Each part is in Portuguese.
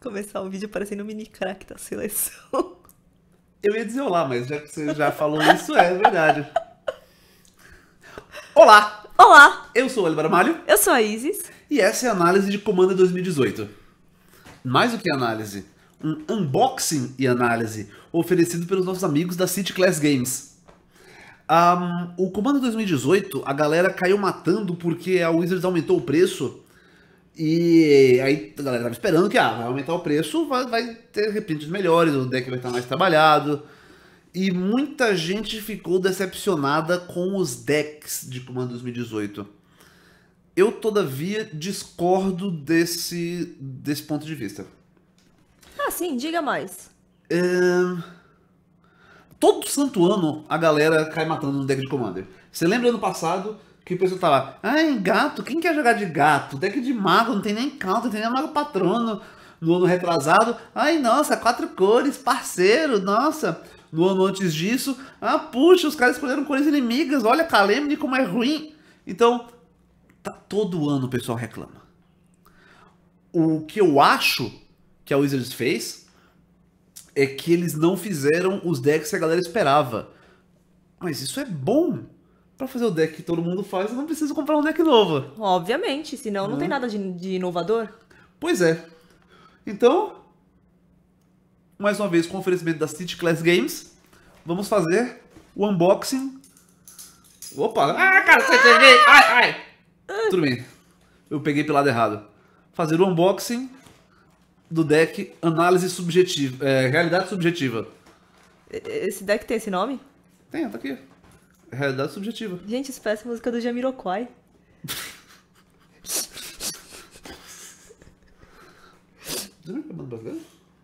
começar o vídeo parecendo um mini crack da seleção. Eu ia dizer olá, mas já que você já falou isso, é verdade. Olá! Olá! Eu sou o Oliver Barmalho. Eu sou a Isis. E essa é a análise de Comando 2018. Mais do que análise, um unboxing e análise oferecido pelos nossos amigos da City Class Games. Um, o Comando 2018, a galera caiu matando porque a Wizards aumentou o preço e aí a galera tava esperando que ah, vai aumentar o preço, vai, vai ter reprints melhores, o deck vai estar mais trabalhado. E muita gente ficou decepcionada com os decks de Comando 2018. Eu, todavia, discordo desse, desse ponto de vista. Ah, sim, diga mais. É... Todo santo ano a galera cai matando no deck de Commander. Você lembra ano passado que o pessoal fala, ai, gato, quem quer jogar de gato? Deck de mago, não tem nem counter, não tem nem mago patrono no ano retrasado. Ai, nossa, quatro cores, parceiro, nossa. No ano antes disso, ah, puxa, os caras escolheram cores inimigas, olha Calemne como é ruim. Então, tá, todo ano o pessoal reclama. O que eu acho que a Wizards fez é que eles não fizeram os decks que a galera esperava. Mas isso é bom para fazer o deck que todo mundo faz, eu não preciso comprar um deck novo. Obviamente, senão não, não tem né? nada de, de inovador. Pois é. Então, mais uma vez, com o oferecimento da City Class Games, vamos fazer o unboxing. Opa! Ah, cara, você peguei! Ai, ai! Tudo bem, eu peguei pelo lado errado. Fazer o unboxing do deck Análise Subjetiva, é, Realidade Subjetiva. Esse deck tem esse nome? Tem, tá aqui. Realidade subjetiva. Gente, isso parece música do Jamiroquai. Jamiroquai é banda brasileira?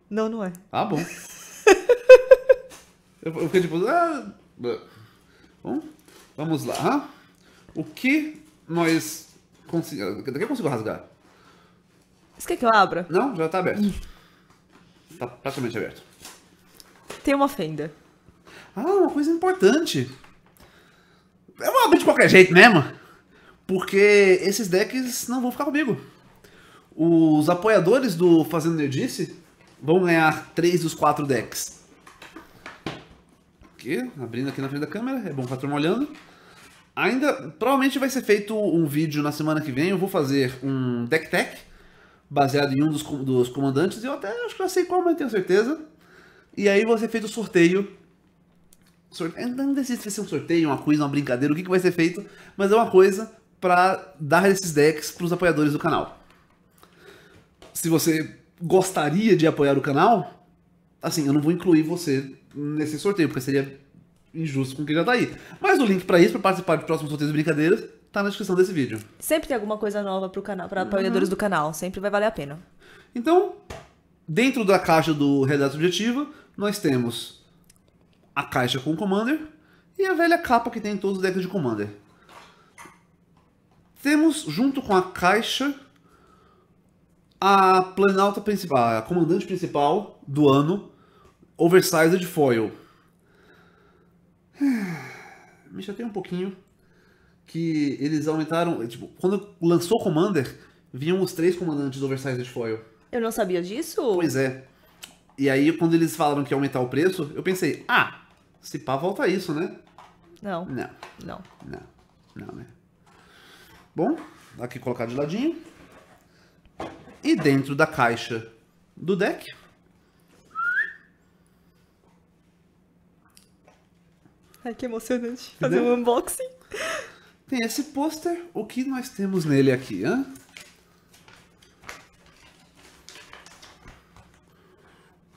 Não, não é. Ah, bom. eu, fiquei tipo... Ah, bom, vamos lá. O que nós... Consi... Daqui eu consigo rasgar. Você quer que eu abra? Não, já tá aberto. Tá praticamente aberto. Tem uma fenda. Ah, uma coisa importante. Eu vou abrir de qualquer jeito mesmo. Porque esses decks não vão ficar comigo. Os apoiadores do Fazendo Eu Disse vão ganhar 3 dos 4 decks. Aqui, abrindo aqui na frente da câmera, é bom ficar olhando. Ainda, provavelmente vai ser feito um vídeo na semana que vem, eu vou fazer um deck tech, baseado em um dos, dos comandantes, e eu até acho que eu sei qual, mas tenho certeza. E aí vai ser feito o sorteio sorteio. Não decide se vai ser um sorteio, uma coisa, uma brincadeira, o que, que vai ser feito, mas é uma coisa para dar esses decks para os apoiadores do canal. Se você gostaria de apoiar o canal, assim, eu não vou incluir você nesse sorteio, porque seria injusto com quem já tá aí. Mas o link para isso, para participar de próximos sorteios e brincadeiras, tá na descrição desse vídeo. Sempre tem alguma coisa nova pro canal, para apoiadores uhum. do canal, sempre vai valer a pena. Então, dentro da caixa do Realidade Subjetiva, nós temos a caixa com o Commander e a velha capa que tem em todos os decks de Commander. Temos junto com a caixa a planalta principal, a comandante principal do ano, oversized foil. Me chatei um pouquinho que eles aumentaram, tipo, quando lançou Commander, vinham os três comandantes oversized foil. Eu não sabia disso? Pois é. E aí, quando eles falaram que ia aumentar o preço, eu pensei, ah, se pá, volta isso, né? Não. Não. Não. Não. Não, né? Bom, aqui colocar de ladinho. E dentro da caixa do deck. Ai, que emocionante fazer um unboxing. Tem esse pôster. O que nós temos nele aqui, hã?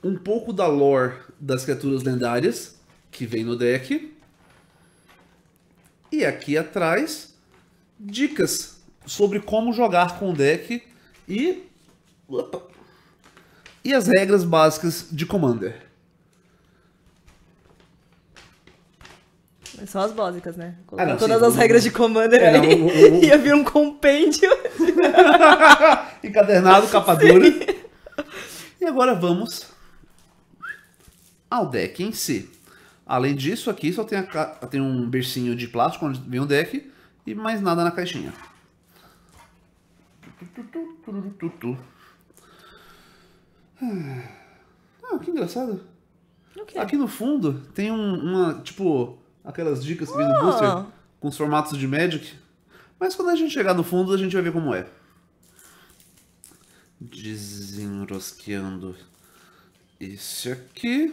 Um pouco da lore das criaturas lendárias que vem no deck. E aqui atrás, dicas sobre como jogar com o deck e, opa, e as regras básicas de Commander. São as básicas, né? Ah, não, todas sim, as não... regras de Commander é, aí, não, ia vir um compêndio. Encadernado, capa dura. E agora vamos ao deck em si. Além disso, aqui só tem, a, tem um bercinho de plástico onde vem o deck e mais nada na caixinha. Ah, ah, que engraçado. Okay. Aqui no fundo tem um, uma, tipo, aquelas dicas que vem no ah. booster com os formatos de Magic. Mas quando a gente chegar no fundo, a gente vai ver como é. Desenrosqueando esse aqui.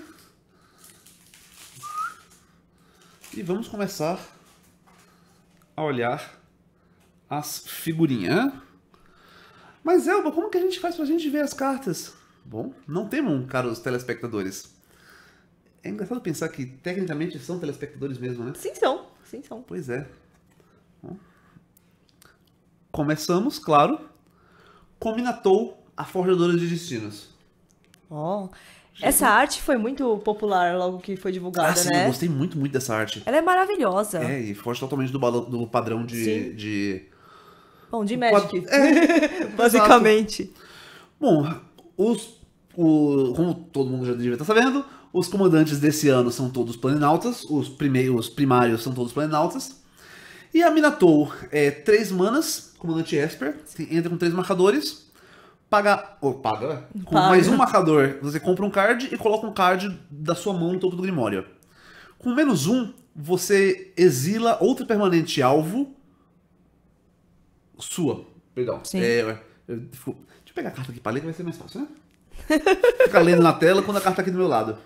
E vamos começar a olhar as figurinhas. Mas Elba, como que a gente faz para a gente ver as cartas? Bom, não temam, caros telespectadores. É engraçado pensar que tecnicamente são telespectadores mesmo, né? Sim, são. Sim, são. Pois é. Bom. Começamos, claro. Combinatou a Forjadora de Destinos. Ó, oh, essa arte foi muito popular logo que foi divulgada, ah, sim, né? Eu gostei muito, muito dessa arte. Ela é maravilhosa. É, e foge totalmente do, do padrão de, de. Bom, de Magic. Quad... É, basicamente. Bom, os. O, como todo mundo já devia estar sabendo, os comandantes desse ano são todos planinautas os primeiros primários são todos planinautas E a Minatou é três manas, comandante Esper, entra com três marcadores paga. Ou paga, com paga. mais um marcador, você compra um card e coloca um card da sua mão no topo do Grimório. Com menos um, você exila outro permanente alvo. Sua, perdão. Sim. É, eu, eu, deixa eu pegar a carta aqui pra ler que vai ser mais fácil, né? Fica lendo na tela quando a carta tá aqui do meu lado.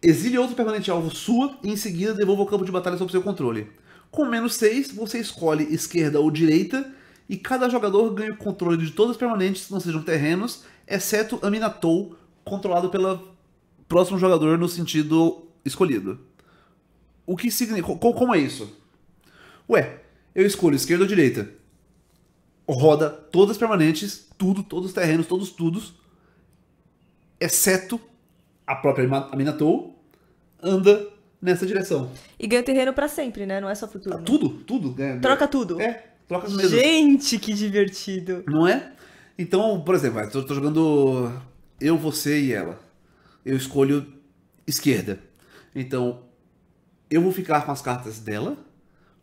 Exile outro permanente alvo sua e em seguida devolva o campo de batalha sob seu controle. Com menos 6, você escolhe esquerda ou direita e cada jogador ganha o controle de todas as permanentes que não sejam terrenos, exceto Aminatou, controlado pelo próximo jogador no sentido escolhido. O que significa. Como é isso? Ué, eu escolho esquerda ou direita. Roda todas as permanentes, tudo, todos os terrenos, todos tudos, exceto a própria Aminatou, anda nessa direção. E ganha terreno para sempre, né? Não é só futuro. Ah, né? Tudo, tudo. Ganha, né? Troca tudo. É, Gente, que divertido. Não é? Então, por exemplo, eu tô jogando eu, você e ela. Eu escolho esquerda. Então, eu vou ficar com as cartas dela,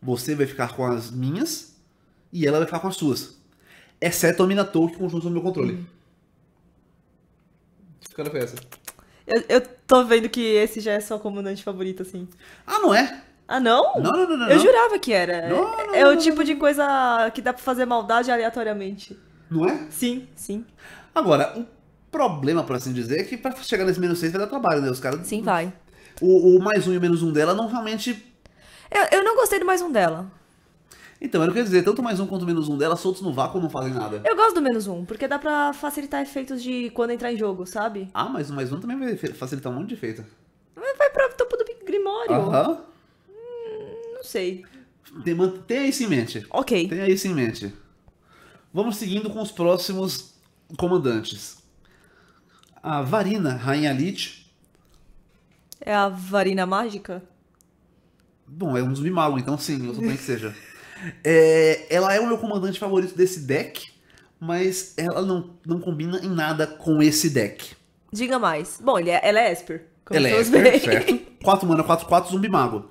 você vai ficar com as minhas e ela vai ficar com as suas. Exceto a Minatou, que conjunta o meu controle. Hum. Cada peça. Eu, eu tô vendo que esse já é sua comandante favorito, assim. Ah, não é? Ah, não? Não, não, não, não Eu jurava que era. Não, é o tipo de coisa que dá pra fazer maldade aleatoriamente. Não é? Sim, sim. Agora, o problema, por assim dizer, é que pra chegar nesse menos 6 vai dar trabalho, né? Os caras. Sim, vai. O, o mais um e o menos um dela não realmente. Eu, eu não gostei do mais um dela. Então, eu quero dizer, tanto mais um quanto menos um dela, soltos no vácuo não fazem nada. Eu gosto do menos um, porque dá pra facilitar efeitos de quando entrar em jogo, sabe? Ah, mas o mais um também vai facilitar um monte de efeito. Vai pra topo do Grimório. Aham não sei. Tem, tenha isso em mente. Ok. Tenha isso em mente. Vamos seguindo com os próximos comandantes. A Varina, Rainha Lich. É a Varina Mágica? Bom, é um zumbi mago, então sim, eu suponho que seja. É, ela é o meu comandante favorito desse deck, mas ela não, não combina em nada com esse deck. Diga mais. Bom, ele é, ela é Esper. Ela é Esper, bem. certo. 4 mana, 4, 4, zumbi mago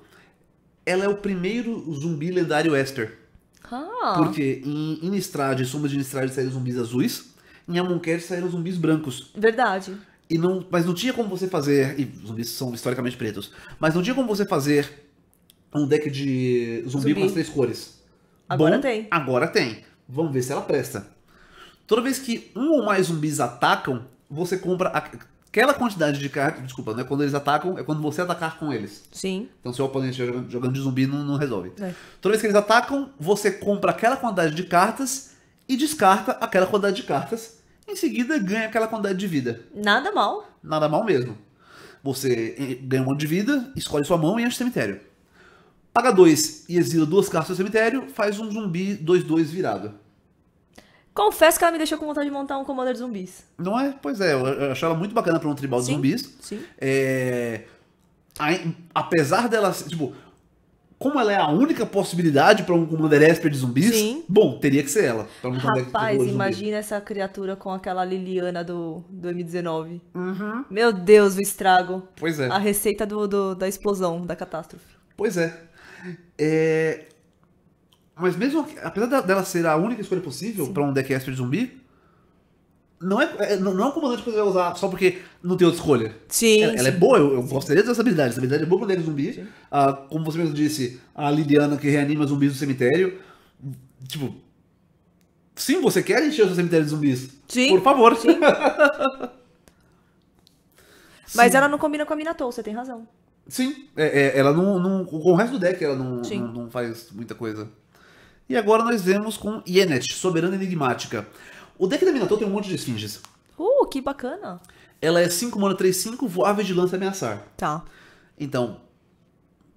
ela é o primeiro zumbi lendário Esther. Ah. Porque em, em Nistrade, Sombras de Nistrade saíram zumbis azuis, em Amonkhet saíram zumbis brancos. Verdade. E não, mas não tinha como você fazer. E zumbis são historicamente pretos. Mas não tinha como você fazer um deck de zumbi, zumbi. com as três cores. Agora Bom, tem. Agora tem. Vamos ver se ela presta. Toda vez que um ou mais zumbis atacam, você compra aquela quantidade de cartas. Desculpa, não é Quando eles atacam, é quando você atacar com eles. Sim. Então, seu oponente jogando, jogando de zumbi não, não resolve. É. Toda vez que eles atacam, você compra aquela quantidade de cartas e descarta aquela quantidade de cartas. Em seguida, ganha aquela quantidade de vida. Nada mal. Nada mal mesmo. Você eh, ganha um monte de vida, escolhe sua mão e enche o cemitério. Paga dois e exila duas cartas do cemitério, faz um zumbi 2-2 virado. Confesso que ela me deixou com vontade de montar um Commander de zumbis. Não é? Pois é, eu acho ela muito bacana pra um tribal de sim, zumbis. Sim. É... A... apesar dela. Tipo, como ela é a única possibilidade para um Commander Esper de zumbis, Sim. bom, teria que ser ela. Um Rapaz, imagina essa criatura com aquela Liliana do, do M19. Uhum. Meu Deus, o estrago. Pois é. A receita do, do da explosão, da catástrofe. Pois é. é. Mas mesmo, apesar dela ser a única escolha possível para um deck Esper de zumbi, não é, é, não é um comandante que você vai usar só porque não tem outra escolha. Sim. Ela, ela é boa, eu, eu gostaria dessa habilidade. Essa habilidade é boa um deck zumbi. Ah, como você mesmo disse, a Liliana que reanima zumbis no cemitério. Tipo. Sim, você quer encher o seu cemitério de zumbis. Sim. Por favor. Sim. Mas sim. ela não combina com a Minatou, você tem razão. Sim, é, é, ela não, não. Com o resto do deck ela não, não, não faz muita coisa. E agora nós vemos com Yenet, Soberana Enigmática. O deck da Minatou tem um monte de esfinges. Uh, que bacana. Ela é 5 mana 3, 5, voar, vigilância e ameaçar. Tá. Então,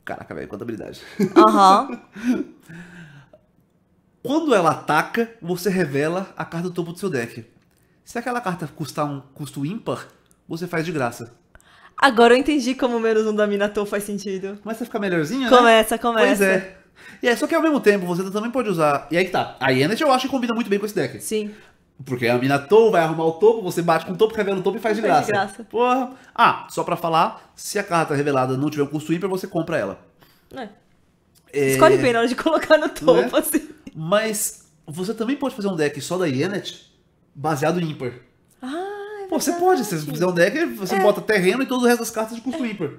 caraca, velho, quanta habilidade. Aham. Uhum. Quando ela ataca, você revela a carta do topo do seu deck. Se aquela carta custar um custo ímpar, você faz de graça. Agora eu entendi como menos um da Minato faz sentido. Começa a ficar melhorzinha, né? Começa, começa. Pois é. E é, só que ao mesmo tempo, você também pode usar. E aí que tá. A Yannet eu acho que combina muito bem com esse deck. Sim. Porque a mina toa vai arrumar o topo, você bate com o topo, revela o topo e faz de graça. de graça. Porra. Ah, só pra falar, se a carta revelada não tiver o custo ímpar, você compra ela. É. É... Escolhe bem na hora de colocar no topo, é? assim. Mas você também pode fazer um deck só da Yannet baseado em ímpar. Ah, é Pô, você pode, se você fizer um deck, você é. bota terreno e todo o resto das cartas de custo é. ímpar.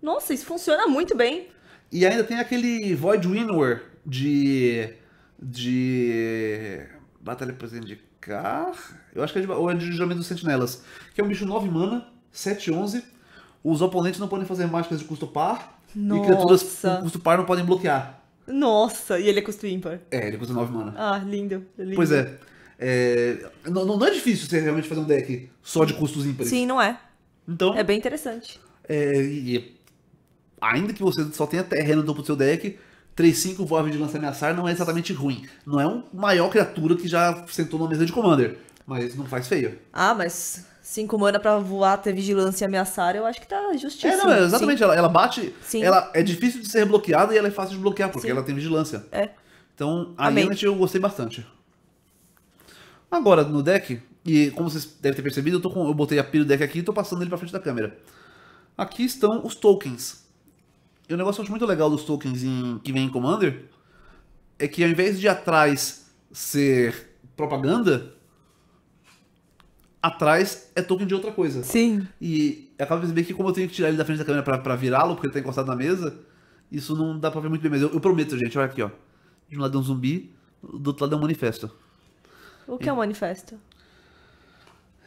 Nossa, isso funciona muito bem. E ainda tem aquele Void Winward de. de. Batalha pra de Eu acho que é de, ou é de dos Sentinelas. Que é um bicho 9 mana, 7, 11. Os oponentes não podem fazer mágicas de custo par. Nossa. E criaturas com custo par não podem bloquear. Nossa, e ele é custo ímpar. É, ele é custa 9 mana. Ah, lindo, lindo. Pois é. é não, não é difícil você realmente fazer um deck só de custos ímpares. Sim, não é. Então. É bem interessante. É, e é ainda que você só tenha terreno no topo do seu deck, 3-5 voar vigilância ameaçar não é exatamente ruim. Não é uma maior criatura que já sentou numa mesa de commander. Mas não faz feio. Ah, mas 5 mana pra voar, ter vigilância e ameaçar, eu acho que tá justiça É, não, é exatamente. Ela, ela, bate. Sim. Ela é difícil de ser bloqueada e ela é fácil de bloquear, porque sim. ela tem vigilância. É. Então, a Yannet eu gostei bastante. Agora, no deck, e como vocês devem ter percebido, eu, com, eu botei a pilha do deck aqui e tô passando ele pra frente da câmera. Aqui estão os tokens. E o um negócio que eu acho muito legal dos tokens em, que vem em Commander é que ao invés de atrás ser propaganda, atrás é token de outra coisa. Sim. E acaba percebendo que como eu tenho que tirar ele da frente da câmera pra, pra virá-lo, porque ele tá encostado na mesa, isso não dá pra ver muito bem. Mas eu, eu prometo, gente, olha aqui, ó. De um lado é um zumbi, do outro lado é um manifesto. O que é um manifesto?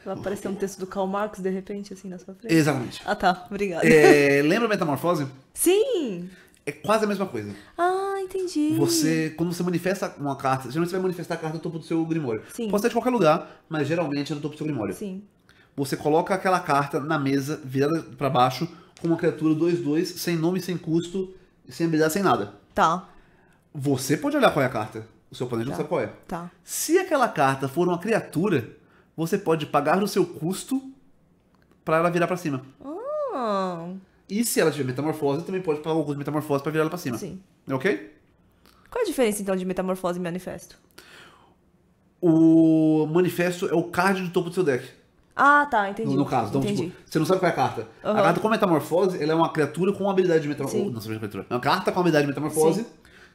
Vai aparecer um texto do Karl Marx de repente, assim, na sua frente. Exatamente. Ah, tá. Obrigada. É, lembra Metamorfose? Sim! É quase a mesma coisa. Ah, entendi. Você, quando você manifesta uma carta, geralmente você vai manifestar a carta no topo do seu grimório. Sim. Pode ser de qualquer lugar, mas geralmente é no topo do seu grimório. Sim. Você coloca aquela carta na mesa, virada para baixo, com uma criatura 2-2, sem nome, sem custo, sem habilidade, sem nada. Tá. Você pode olhar qual é a carta. O seu oponente tá. não sabe qual é. Tá. Se aquela carta for uma criatura, você pode pagar o seu custo para ela virar para cima. Oh. E se ela tiver metamorfose, também pode pagar o custo de metamorfose para virar ela para cima. Sim. É ok? Qual é a diferença então de metamorfose e manifesto? O manifesto é o card do topo do seu deck. Ah, tá, entendi. No, no caso, então, entendi. tipo, você não sabe qual é a carta. Uhum. A carta com metamorfose, ela é uma criatura com habilidade de metamorfose. Não, não é criatura. É uma carta com habilidade de metamorfose Sim.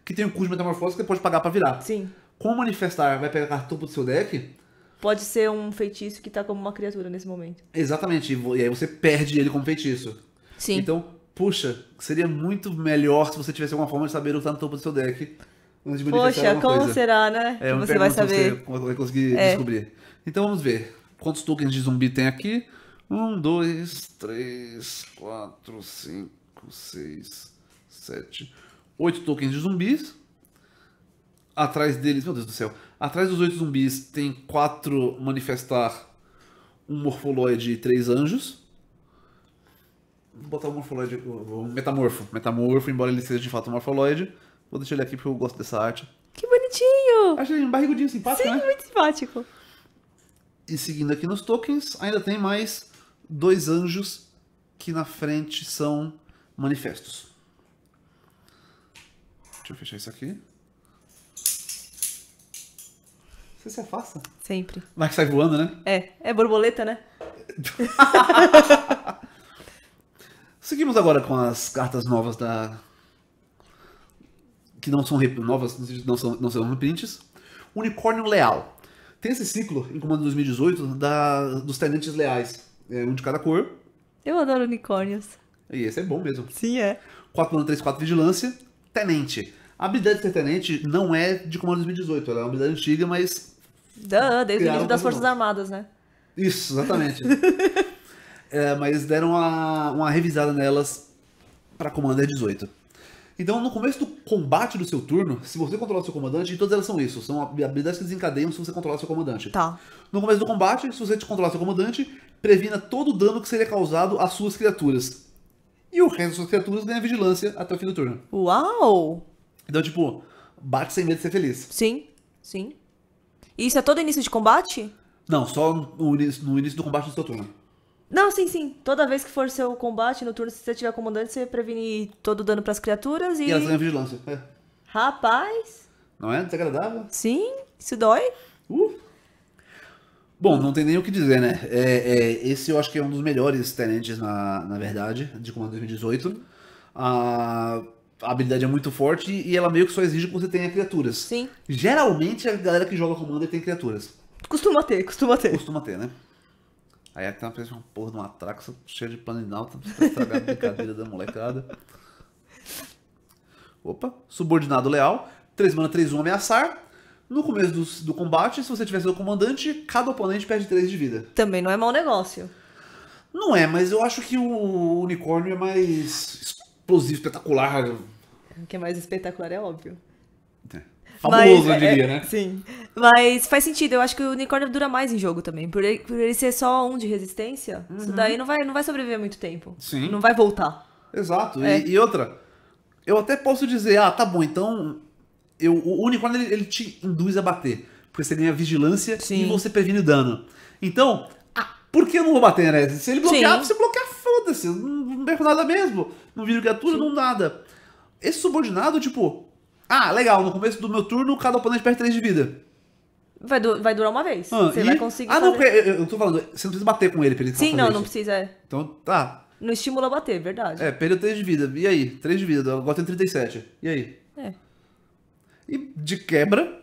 que tem um custo de metamorfose que você pode pagar pra virar. Sim. Com manifestar, vai pegar a carta do topo do seu deck pode ser um feitiço que tá como uma criatura nesse momento. Exatamente, e aí você perde ele como feitiço. Sim. Então, puxa, seria muito melhor se você tivesse alguma forma de saber o que tá no topo do seu deck. Antes de Poxa, como coisa. será, né? É, que você vai saber. Você vai conseguir é. descobrir. Então vamos ver. Quantos tokens de zumbi tem aqui? Um, dois, três, quatro, cinco, seis, sete, oito tokens de zumbis. Atrás deles, meu Deus do céu, Atrás dos oito zumbis tem quatro manifestar, um morfoloide e três anjos. Vou botar o morfoloide. O metamorfo. Metamorfo, embora ele seja de fato um morfoloide. Vou deixar ele aqui porque eu gosto dessa arte. Que bonitinho! Achei um barrigudinho simpático, Sim, né? muito simpático. E seguindo aqui nos tokens, ainda tem mais dois anjos que na frente são manifestos. Deixa eu fechar isso aqui. Você se afasta? Sempre. Mas sai voando, né? É. É borboleta, né? Seguimos agora com as cartas novas da. Que não são rep... novas, não são, não são reprints. Unicórnio Leal. Tem esse ciclo, em comando 2018, da... dos tenentes leais. É um de cada cor. Eu adoro unicórnios. E esse é bom mesmo. Sim, é. 4 1, 3, 4 vigilância. Tenente. A habilidade de ser tenente não é de comando 2018, ela é uma habilidade antiga, mas da, desde o início das Forças Armadas, né? Isso, exatamente. é, mas deram uma, uma revisada nelas para Commander 18. Então, no começo do combate do seu turno, se você controlar seu comandante, e todas elas são isso, são habilidades que desencadeiam se você controlar seu comandante. Tá. No começo do combate, se você controlar seu comandante, previna todo o dano que seria causado às suas criaturas. E o resto das suas criaturas ganha vigilância até o fim do turno. Uau! Então, tipo, bate sem medo de ser feliz. Sim, sim. E isso é todo início de combate? Não, só no início, no início do combate do seu turno. Não, sim, sim. Toda vez que for seu combate no turno, se você tiver comandante, você previne todo o dano pras criaturas e. E elas ganham vigilância. É. Rapaz. Não é desagradável? Sim, isso dói. Uh. Bom, não tem nem o que dizer, né? É, é, esse eu acho que é um dos melhores tenentes, na, na verdade, de comando 2018. Ah. Uh a habilidade é muito forte e ela meio que só exige que você tenha criaturas. Sim. Geralmente a galera que joga Commander tem criaturas. Costuma ter, costuma ter. Costuma ter, né? Aí até uma pessoa, uma porra de uma traxa cheia de planinalta pra estragar a brincadeira da molecada. Opa, subordinado leal, 3 mana, 3, 1, ameaçar. No começo do, do combate, se você tiver sido comandante, cada oponente perde 3 de vida. Também não é mau negócio. Não é, mas eu acho que o unicórnio é mais explosivo, espetacular. O que é mais espetacular é óbvio. É. Fabuloso, Mas, eu é, diria, é, né? Sim. Mas faz sentido, eu acho que o unicórnio dura mais em jogo também. Por ele, por ele ser só um de resistência, uhum. isso daí não vai, não vai sobreviver muito tempo. Sim. Não vai voltar. Exato. É. E, e, outra, eu até posso dizer, ah, tá bom, então eu, o unicórnio ele, ele te induz a bater. Porque você ganha vigilância sim. e você previne o dano. Então, ah, por que eu não vou bater, né? Se ele bloquear, sim. você bloquear foda-se, não perco nada mesmo. Não viro criatura, Sim. não nada. Esse subordinado, tipo, ah, legal, no começo do meu turno cada oponente perde 3 de vida. Vai, du vai durar uma vez. Ah, você e... vai conseguir. Ah, não, fazer... porque eu, eu tô falando, você não precisa bater com ele pra ele Sim, não, não precisa. É. Então, tá. Não estimula a bater, verdade. É, perdeu 3 de vida. E aí? 3 de vida, agora tem 37. E aí? É. E de quebra.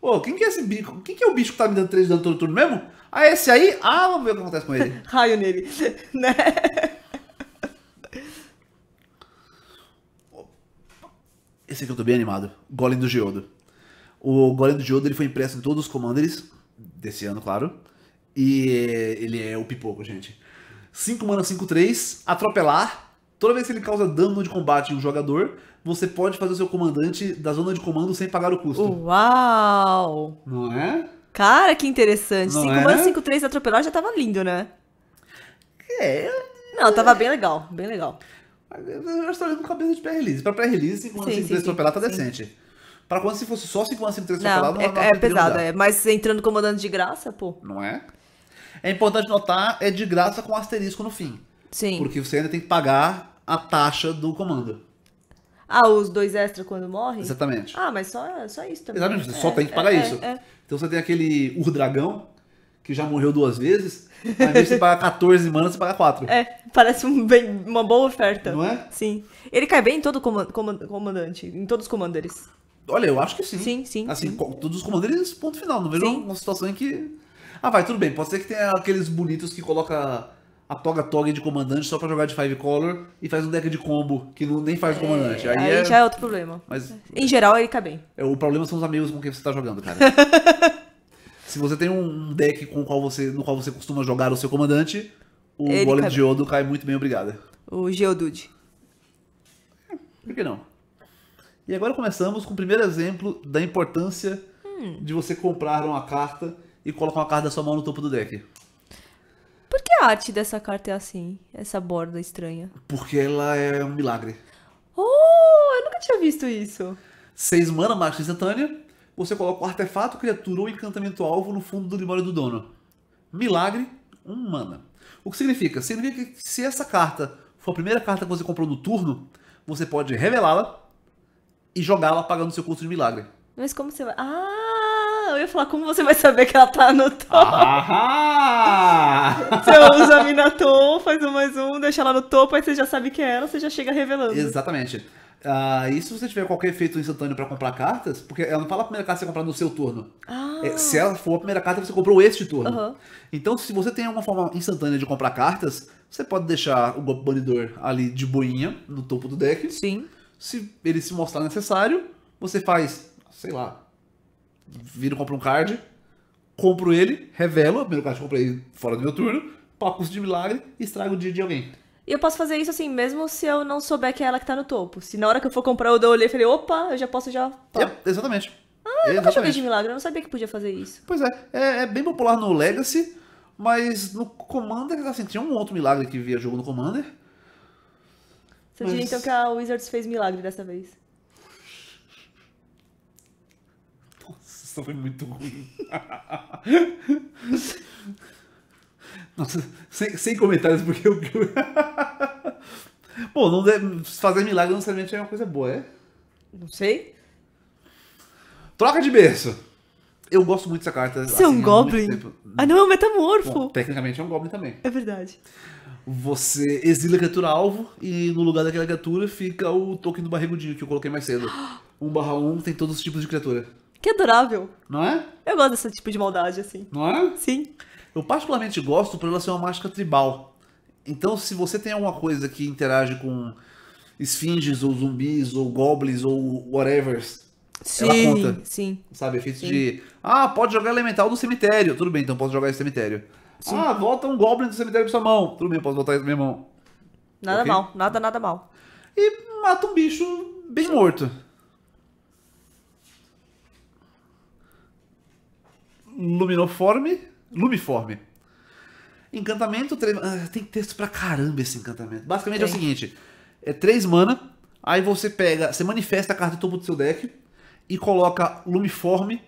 Pô, quem que é esse bicho? Quem que é o bicho que tá me dando 3 de dano todo turno mesmo? Ah, esse aí? Ah, vamos ver o que acontece com ele. Raio nele, né? Esse aqui eu tô bem animado. Golem do Geodo. O Golem do Geodo ele foi impresso em todos os Commanders, desse ano, claro. E ele é o pipoco, gente. 5 mana, 5, 3, atropelar. Toda vez que ele causa dano de combate em um jogador, você pode fazer o seu comandante da zona de comando sem pagar o custo. Uau! Não é? Cara, que interessante. Não 5153 é? atropelar já tava lindo, né? É. Não, tava bem legal, bem legal. Eu estou olhando com cabeça de pré-release. Pra pré-release, 5153 atropelar tá decente. Sim. Pra quando se fosse só 5153 atropelar, não, não, é, não é pesado, é. Mas entrando comandante de graça, pô. Não é? É importante notar, é de graça com asterisco no fim. Sim. Porque você ainda tem que pagar a taxa do comando. Ah, os dois extra quando morre? Exatamente. Ah, mas só, só isso também. Exatamente, você é, só tem que pagar é, isso. É, é. Então você tem aquele Urdragão, que já morreu duas vezes, mas você paga 14 manas, você paga 4. É, parece um bem, uma boa oferta. Não é? Sim. Ele cai bem em todo comandante, em todos os comandantes. Olha, eu acho que sim. Sim, sim. Assim, sim. todos os comandantes, ponto final. Não vejo sim. uma situação em que. Ah, vai, tudo bem. Pode ser que tenha aqueles bonitos que coloca a toga toga de comandante só pra jogar de five color e faz um deck de combo que não, nem faz é, comandante. Aí, aí é... já é outro problema. Mas, em geral, ele cabe. bem. É, o problema são os amigos com quem você tá jogando, cara. Se você tem um deck com qual você, no qual você costuma jogar o seu comandante, o ele golem de Geodo cai muito bem, obrigada. O Geodude. por que não? E agora começamos com o primeiro exemplo da importância hum. de você comprar uma carta e colocar uma carta da sua mão no topo do deck a arte dessa carta é assim? Essa borda estranha? Porque ela é um milagre. Oh, eu nunca tinha visto isso. Seis mana, marcha instantânea. Você coloca o artefato, criatura ou encantamento alvo no fundo do limório do dono. Milagre, um mana. O que significa? Significa que se essa carta for a primeira carta que você comprou no turno, você pode revelá-la e jogá-la pagando seu custo de milagre. Mas como você vai. Ah! eu ia falar, como você vai saber que ela tá no top? Ah você usa a mina top, faz um mais um, deixa ela no topo, aí você já sabe que é ela, você já chega revelando. Exatamente. Ah, e se você tiver qualquer efeito instantâneo para comprar cartas, porque ela não fala a primeira carta que você comprar no seu turno. Ah. É, se ela for a primeira carta, você comprou este turno. Uhum. Então, se você tem uma forma instantânea de comprar cartas, você pode deixar o banidor ali de boinha no topo do deck. Sim. Se ele se mostrar necessário, você faz, sei lá, viro compro um card, compro ele, revelo, o primeiro card que comprei fora do meu turno, pago custo de milagre e estrago o dia de alguém. E eu posso fazer isso assim, mesmo se eu não souber que é ela que tá no topo. Se na hora que eu for comprar eu dou olhei e falei, opa, eu já posso já. exatamente. Ah, eu exatamente. nunca joguei de milagre, eu não sabia que podia fazer isso. Pois é, é, é bem popular no Legacy, mas no Commander, assim, tinha um outro milagre que via jogo no Commander. Você mas... diria então que a Wizards fez milagre dessa vez? Isso foi muito ruim. Nossa, sem, sem comentários, porque eu. Pô, não deve, fazer milagre não necessariamente é uma coisa boa, é? Não sei. Troca de berço. Eu gosto muito dessa carta. Você assim, é um assim, goblin? Ah, não, é um metamorfo. Bom, tecnicamente é um goblin também. É verdade. Você exila a criatura alvo e no lugar daquela criatura fica o token do barrigudinho que eu coloquei mais cedo. 1/1 tem todos os tipos de criatura. Que adorável. Não é? Eu gosto desse tipo de maldade, assim. Não é? Sim. Eu particularmente gosto por ela ser uma mágica tribal. Então, se você tem alguma coisa que interage com esfinges, ou zumbis, ou goblins, ou whatever, sim, ela conta. Sim, Sabe, efeito sim. de... Ah, pode jogar elemental do cemitério. Tudo bem, então posso jogar esse cemitério. Sim. Ah, volta um goblin do cemitério pra sua mão. Tudo bem, posso voltar isso pra minha mão. Nada okay? mal, nada, nada mal. E mata um bicho bem morto. luminoforme, lumiforme. Encantamento, tre... ah, tem texto pra caramba esse encantamento. Basicamente é, é o seguinte, é 3 mana, aí você pega, você manifesta a carta do topo do seu deck e coloca lumiforme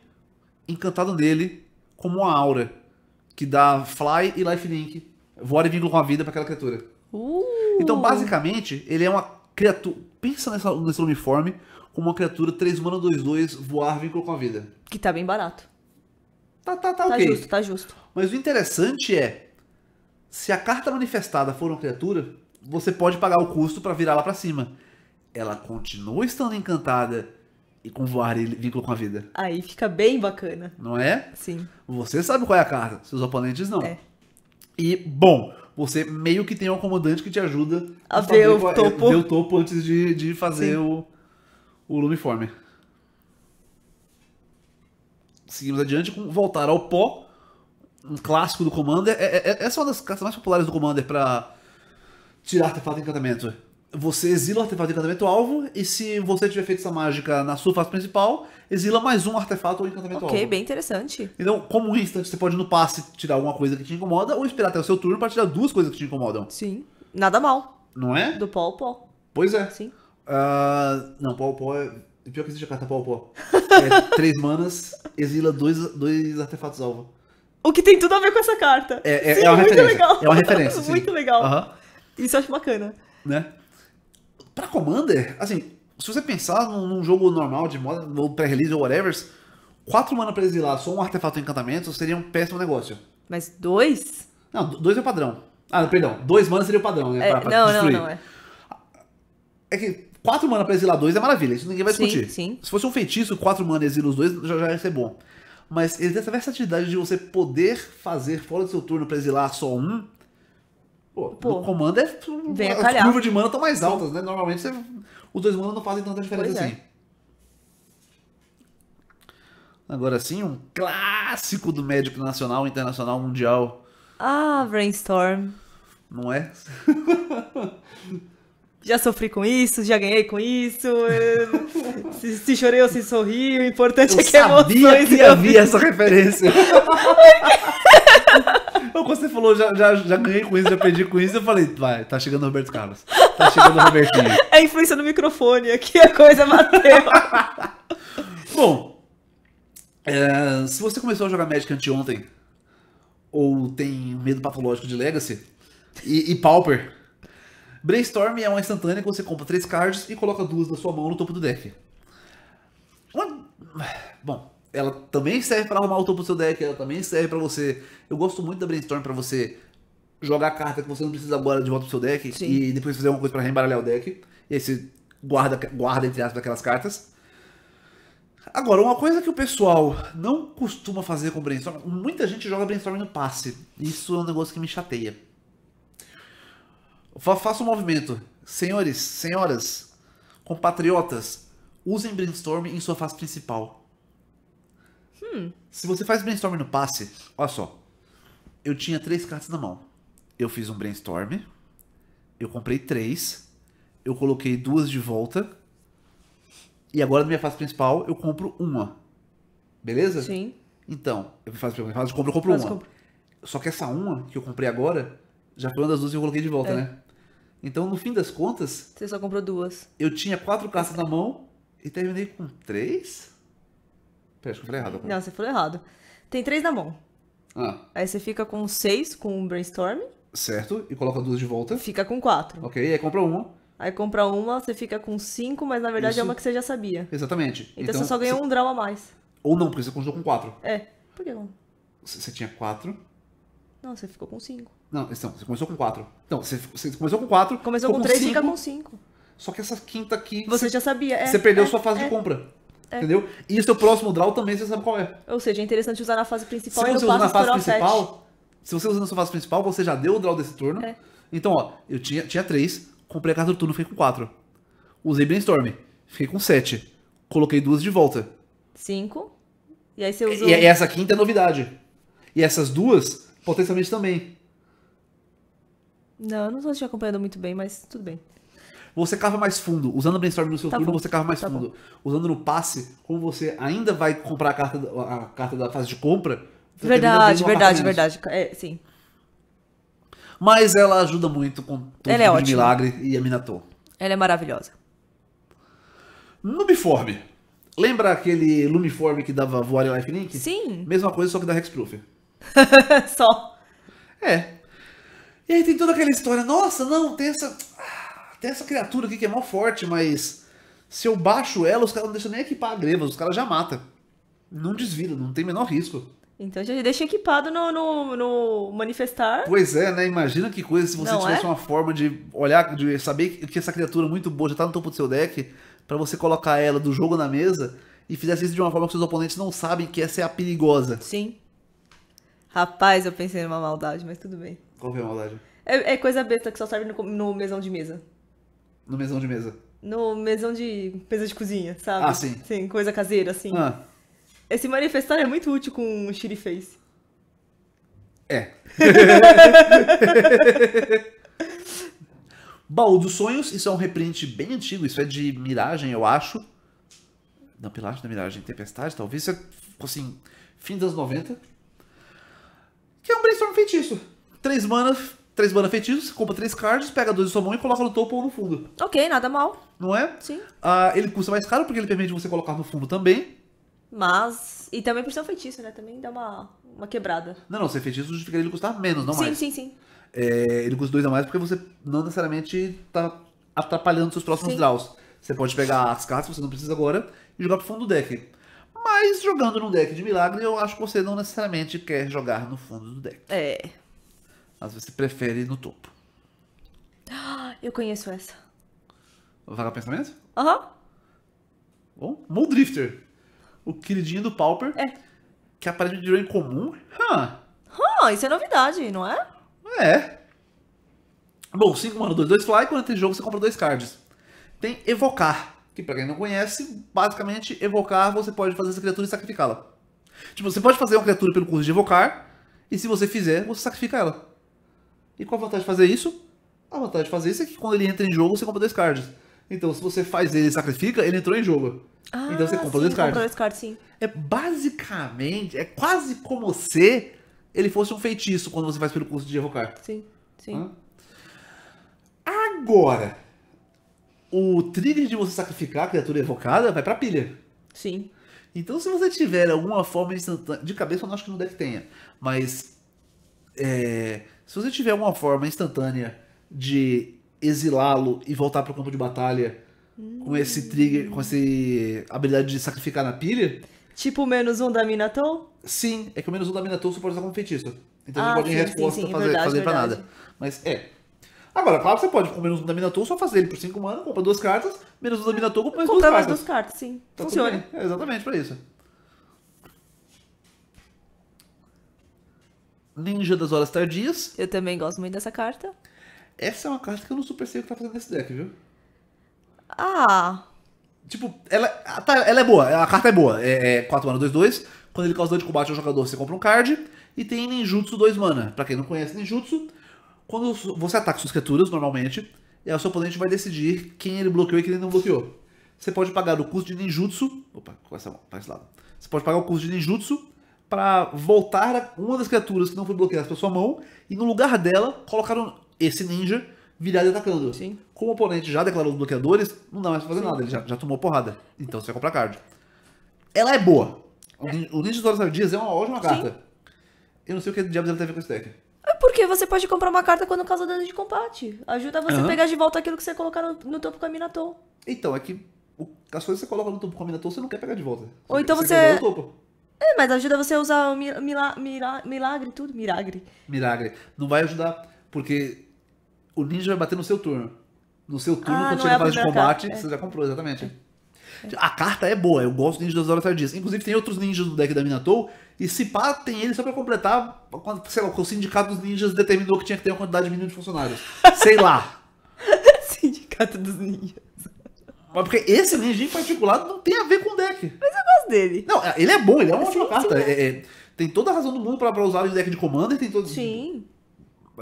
encantado nele como uma aura que dá fly e lifelink, voar e vínculo com a vida para aquela criatura. Uh. Então, basicamente, ele é uma criatura. Pensa nessa, nesse lumiforme como uma criatura 3 mana 2 2 voar vínculo com a vida. Que tá bem barato. Tá, tá, tá, tá ok. Tá justo, tá justo. Mas o interessante é, se a carta manifestada for uma criatura, você pode pagar o custo para virar lá para cima. Ela continua estando encantada e com voar e vínculo com a vida. Aí fica bem bacana. Não é? Sim. Você sabe qual é a carta, seus oponentes não. É. E, bom, você meio que tem um comandante que te ajuda a, a ver, o é, topo. É, ver o topo antes de, de fazer Sim. o, o Lumiforme seguimos adiante com Voltar ao Pó, um clássico do Commander. É, é, é essa é uma das cartas mais populares do Commander para tirar artefato de encantamento. Você exila o artefato de encantamento alvo, e se você tiver feito essa mágica na sua fase principal, exila mais um artefato ou encantamento alvo. Ok, bem interessante. Então, como um você pode no passe tirar alguma coisa que te incomoda, ou esperar até o seu turno para tirar duas coisas que te incomodam. Sim. Nada mal. Não é? Do pó ao pó. Pois é. Sim. Uh, não, pó ao pó é Pior que existe a carta pau pó. É, três manas, exila dois, dois artefatos alvo. O que tem tudo a ver com essa carta. É, é, é sim, é uma muito referência. legal. É uma referência. muito legal. Isso eu acho bacana. Né? Pra Commander, assim, se você pensar num jogo normal de moda, ou pré-release ou whatever, quatro manas pra exilar só um artefato encantamento seria um péssimo negócio. Mas dois? Não, dois é o padrão. Ah, perdão. Dois manas seria o padrão, né? É, pra, é, não, pra não, não, é. É que Quatro mana pra exilar dois é maravilha, isso ninguém vai discutir. Sim. Se fosse um feitiço, quatro mana exila os dois, já, já ia ser bom. Mas ele tem essa versatilidade de você poder fazer fora do seu turno pra exilar só um. Pô, o no comando é. Vem a curva de mana estão mais altas, né? Normalmente você, os dois manas não fazem tanta diferença pois é. assim. É. Agora sim, um clássico do médico nacional, internacional, mundial. Ah, Brainstorm. Não é? já sofri com isso, já ganhei com isso. se, se, chorei ou se sorri, o importante eu é que sabia emoções que havia essa referência. quando você falou, já, já, já ganhei com isso, já perdi com isso, eu falei, vai, tá chegando o Roberto Carlos. Tá chegando o Robertinho. É a influência do microfone, aqui a coisa bateu. Bom, é, se você começou a jogar Magic anteontem, ou tem medo patológico de Legacy, e, e Pauper Brainstorm é uma instantânea que você compra três cards e coloca duas da sua mão no topo do deck. Uma... Bom, ela também serve para arrumar o topo do seu deck, ela também serve para você. Eu gosto muito da Brainstorm para você jogar a carta que você não precisa agora de volta pro seu deck Sim. e depois fazer alguma coisa para reembaralhar o deck. E aí você guarda, guarda entre aspas, aquelas cartas. Agora, uma coisa que o pessoal não costuma fazer com brainstorm, muita gente joga brainstorm no passe. Isso é um negócio que me chateia. Faça um movimento. Senhores, senhoras, compatriotas, usem brainstorm em sua fase principal. Hum. Se você faz brainstorm no passe, olha só. Eu tinha três cartas na mão. Eu fiz um brainstorm. Eu comprei três. Eu coloquei duas de volta. E agora na minha fase principal eu compro uma. Beleza? Sim. Então, eu faço fase de compra, eu compro uma. Só que essa uma que eu comprei agora já foi uma das duas que eu coloquei de volta, é. né? Então, no fim das contas. Você só comprou duas. Eu tinha quatro cartas na mão e terminei com três? Pera, acho que eu falei errado. Não, você falou errado. Tem três na mão. Ah. Aí você fica com seis com um brainstorm. Certo, e coloca duas de volta. Fica com quatro. Ok, aí compra uma. Aí compra uma, você fica com cinco, mas na verdade é Isso. é uma que você já sabia. Exatamente. Então, então você só ganhou você... um draw a mais. Ou não, porque você continuou com quatro. É. Por que não? Você tinha quatro. Não, você ficou com cinco. Não, então, você começou com quatro. Então, você, você começou com quatro. Começou com, 3 três e fica com cinco. Só que essa quinta aqui. Você, você já sabia. É, você perdeu é, sua fase é, de compra. É. Entendeu? E o seu próximo draw também você sabe qual é. Ou seja, é interessante usar na fase principal. Se você usa na fase principal, 7. se você usa na sua fase principal, você já deu o draw desse turno. É. Então, ó, eu tinha, tinha três, comprei a carta do turno, fiquei com quatro. Usei Brainstorm, fiquei com sete. Coloquei duas de volta. Cinco. E aí você usou. E, e essa quinta é novidade. E essas duas, potencialmente também. Não, eu não estou te acompanhando muito bem, mas tudo bem. Você cava mais fundo. Usando o brainstorm no seu tá turno, bom. você cava mais tá fundo. Bom. Usando no passe, como você ainda vai comprar a carta, a carta da fase de compra. Verdade, verdade, verdade. É, sim. Mas ela ajuda muito com tudo ela é milagre e a Minato. Ela é maravilhosa. Lumiform. Lembra aquele Lumiforme que dava voar em link? Sim. Mesma coisa, só que da Hexproof. só. É. E aí tem toda aquela história, nossa, não, tem essa. Ah, tem essa criatura aqui que é mal forte, mas se eu baixo ela, os caras não deixam nem equipar a greva, os caras já matam. Não desvira, não tem menor risco. Então já deixa equipado no, no, no, manifestar. Pois é, né? Imagina que coisa se você não tivesse é? uma forma de olhar, de saber que essa criatura muito boa já tá no topo do seu deck, para você colocar ela do jogo na mesa e fizesse isso de uma forma que seus oponentes não sabem que essa é a perigosa. Sim. Rapaz, eu pensei numa maldade, mas tudo bem. Qual a maldade? É, é coisa besta que só serve no, no mesão de mesa. No mesão de mesa? No mesão de mesa de cozinha, sabe? Ah, sim. Sim, coisa caseira, assim. Ah. Esse manifestar é muito útil com o Face. É. Baú dos Sonhos, isso é um reprint bem antigo, isso é de Miragem, eu acho. Não, Pilagem da Miragem, Tempestade, talvez. Isso é, assim, fim dos 90. Que é um brainstorm feitiço. Três mana, três mana feitiços, você compra três cards, pega dois de sua mão e coloca no topo ou no fundo. Ok, nada mal. Não é? Sim. Ah, ele custa mais caro porque ele permite você colocar no fundo também. Mas. E também por ser um feitiço, né? Também dá uma, uma quebrada. Não, não, ser feitiço justificaria ele custar menos, não sim, mais. Sim, sim, sim. É, ele custa dois a mais porque você não necessariamente tá atrapalhando seus próximos sim. draws. Você pode pegar as cartas que você não precisa agora e jogar pro fundo do deck. Mas jogando num deck de milagre, eu acho que você não necessariamente quer jogar no fundo do deck. É mas você prefere no topo. Eu conheço essa. Vaga pensamento? Aham. Uhum. Bom, Moldrifter. O queridinho do Pauper. É. Que aparece de drone comum. Hã. Huh. Huh, isso é novidade, não é? É. Bom, 5 mana, 2, 2 fly. Quando tem jogo, você compra dois cards. Tem Evocar. Que pra quem não conhece, basicamente, evocar você pode fazer essa criatura e sacrificá-la. Tipo, você pode fazer uma criatura pelo curso de evocar, e se você fizer, você sacrifica ela. E qual a vantagem de fazer isso? A vantagem de fazer isso é que quando ele entra em jogo, você compra dois cards. Então, se você faz ele e sacrifica, ele entrou em jogo. Ah, então você ah, compra sim, dois cards. dois cards, sim. É basicamente, é quase como se ele fosse um feitiço quando você faz pelo custo de evocar. Sim, sim. Hã? Agora, o trigger de você sacrificar a criatura evocada vai pra pilha. Sim. Então, se você tiver alguma forma instantânea. De cabeça, eu não acho que no deck tenha. Mas. É, se você tiver uma forma instantânea de exilá-lo e voltar para o campo de batalha hum. com esse trigger, com essa habilidade de sacrificar na pilha. Tipo o menos um da Minato? Sim, é que o menos um da Minato você pode usar como feitiço. Então ah, não pode em resposta sim, sim, fazer, verdade, fazer pra nada. Mas é. Agora, claro que você pode, com menos um da Minato, só fazer ele por 5 mana, compra duas cartas, menos um da Minato, compra mais duas duas mais cartas. duas cartas, sim. Tá Funciona. É, exatamente, pra isso. Ninja das Horas Tardias. Eu também gosto muito dessa carta. Essa é uma carta que eu não super sei o que tá fazendo nesse deck, viu? Ah. Tipo, ela, ah, tá, ela é boa, a carta é boa. É 4 é, mana, 2, 2. Quando ele causa dano de combate ao jogador, você compra um card. E tem Ninjutsu 2 mana. Pra quem não conhece Ninjutsu, quando você ataca suas criaturas, normalmente, e o seu oponente vai decidir quem ele bloqueou e quem ele não bloqueou. Você pode pagar o custo de ninjutsu. Opa, com essa mão, para esse lado. Você pode pagar o custo de ninjutsu para voltar uma das criaturas que não foi bloqueada pela sua mão e no lugar dela colocaram esse ninja virado e atacando. Sim. Como o oponente já declarou os bloqueadores, não dá mais pra fazer Sim. nada, ele já, já, tomou porrada. Então você vai comprar card. Ela é boa. O, é. o Ninja dos Dias é uma ótima Sim. carta. Eu não sei o que diabos ela tem a ver com esse deck. É porque você pode comprar uma carta quando causa dano de combate. Ajuda você uhum. a pegar de volta aquilo que você colocar no, no topo com a Minatou. Então, é que o, as coisas que você coloca no topo com a Minatou, você não quer pegar de volta. Você Ou então você. você é, mas ajuda você a usar o mila, mila, milagre, tudo. Milagre. Milagre. Não vai ajudar, porque o ninja vai bater no seu turno. No seu turno, ah, quando chega é na fase de combate, você é. já comprou, exatamente. É. A carta é boa, eu gosto do ninja das horas tardias. Inclusive, tem outros ninjas do deck da Minatou, e se pá, tem ele só pra completar, quando, sei lá, o sindicato dos ninjas determinou que tinha que ter uma quantidade mínima de funcionários. sei lá. sindicato dos ninjas. Mas porque esse energia em particular não tem a ver com o deck. Mas eu gosto dele. Não, é, ele é bom, ele é uma ótima carta. Né? É, é, tem toda a razão do mundo pra, pra usar ele deck de commander. Tem todo... Sim.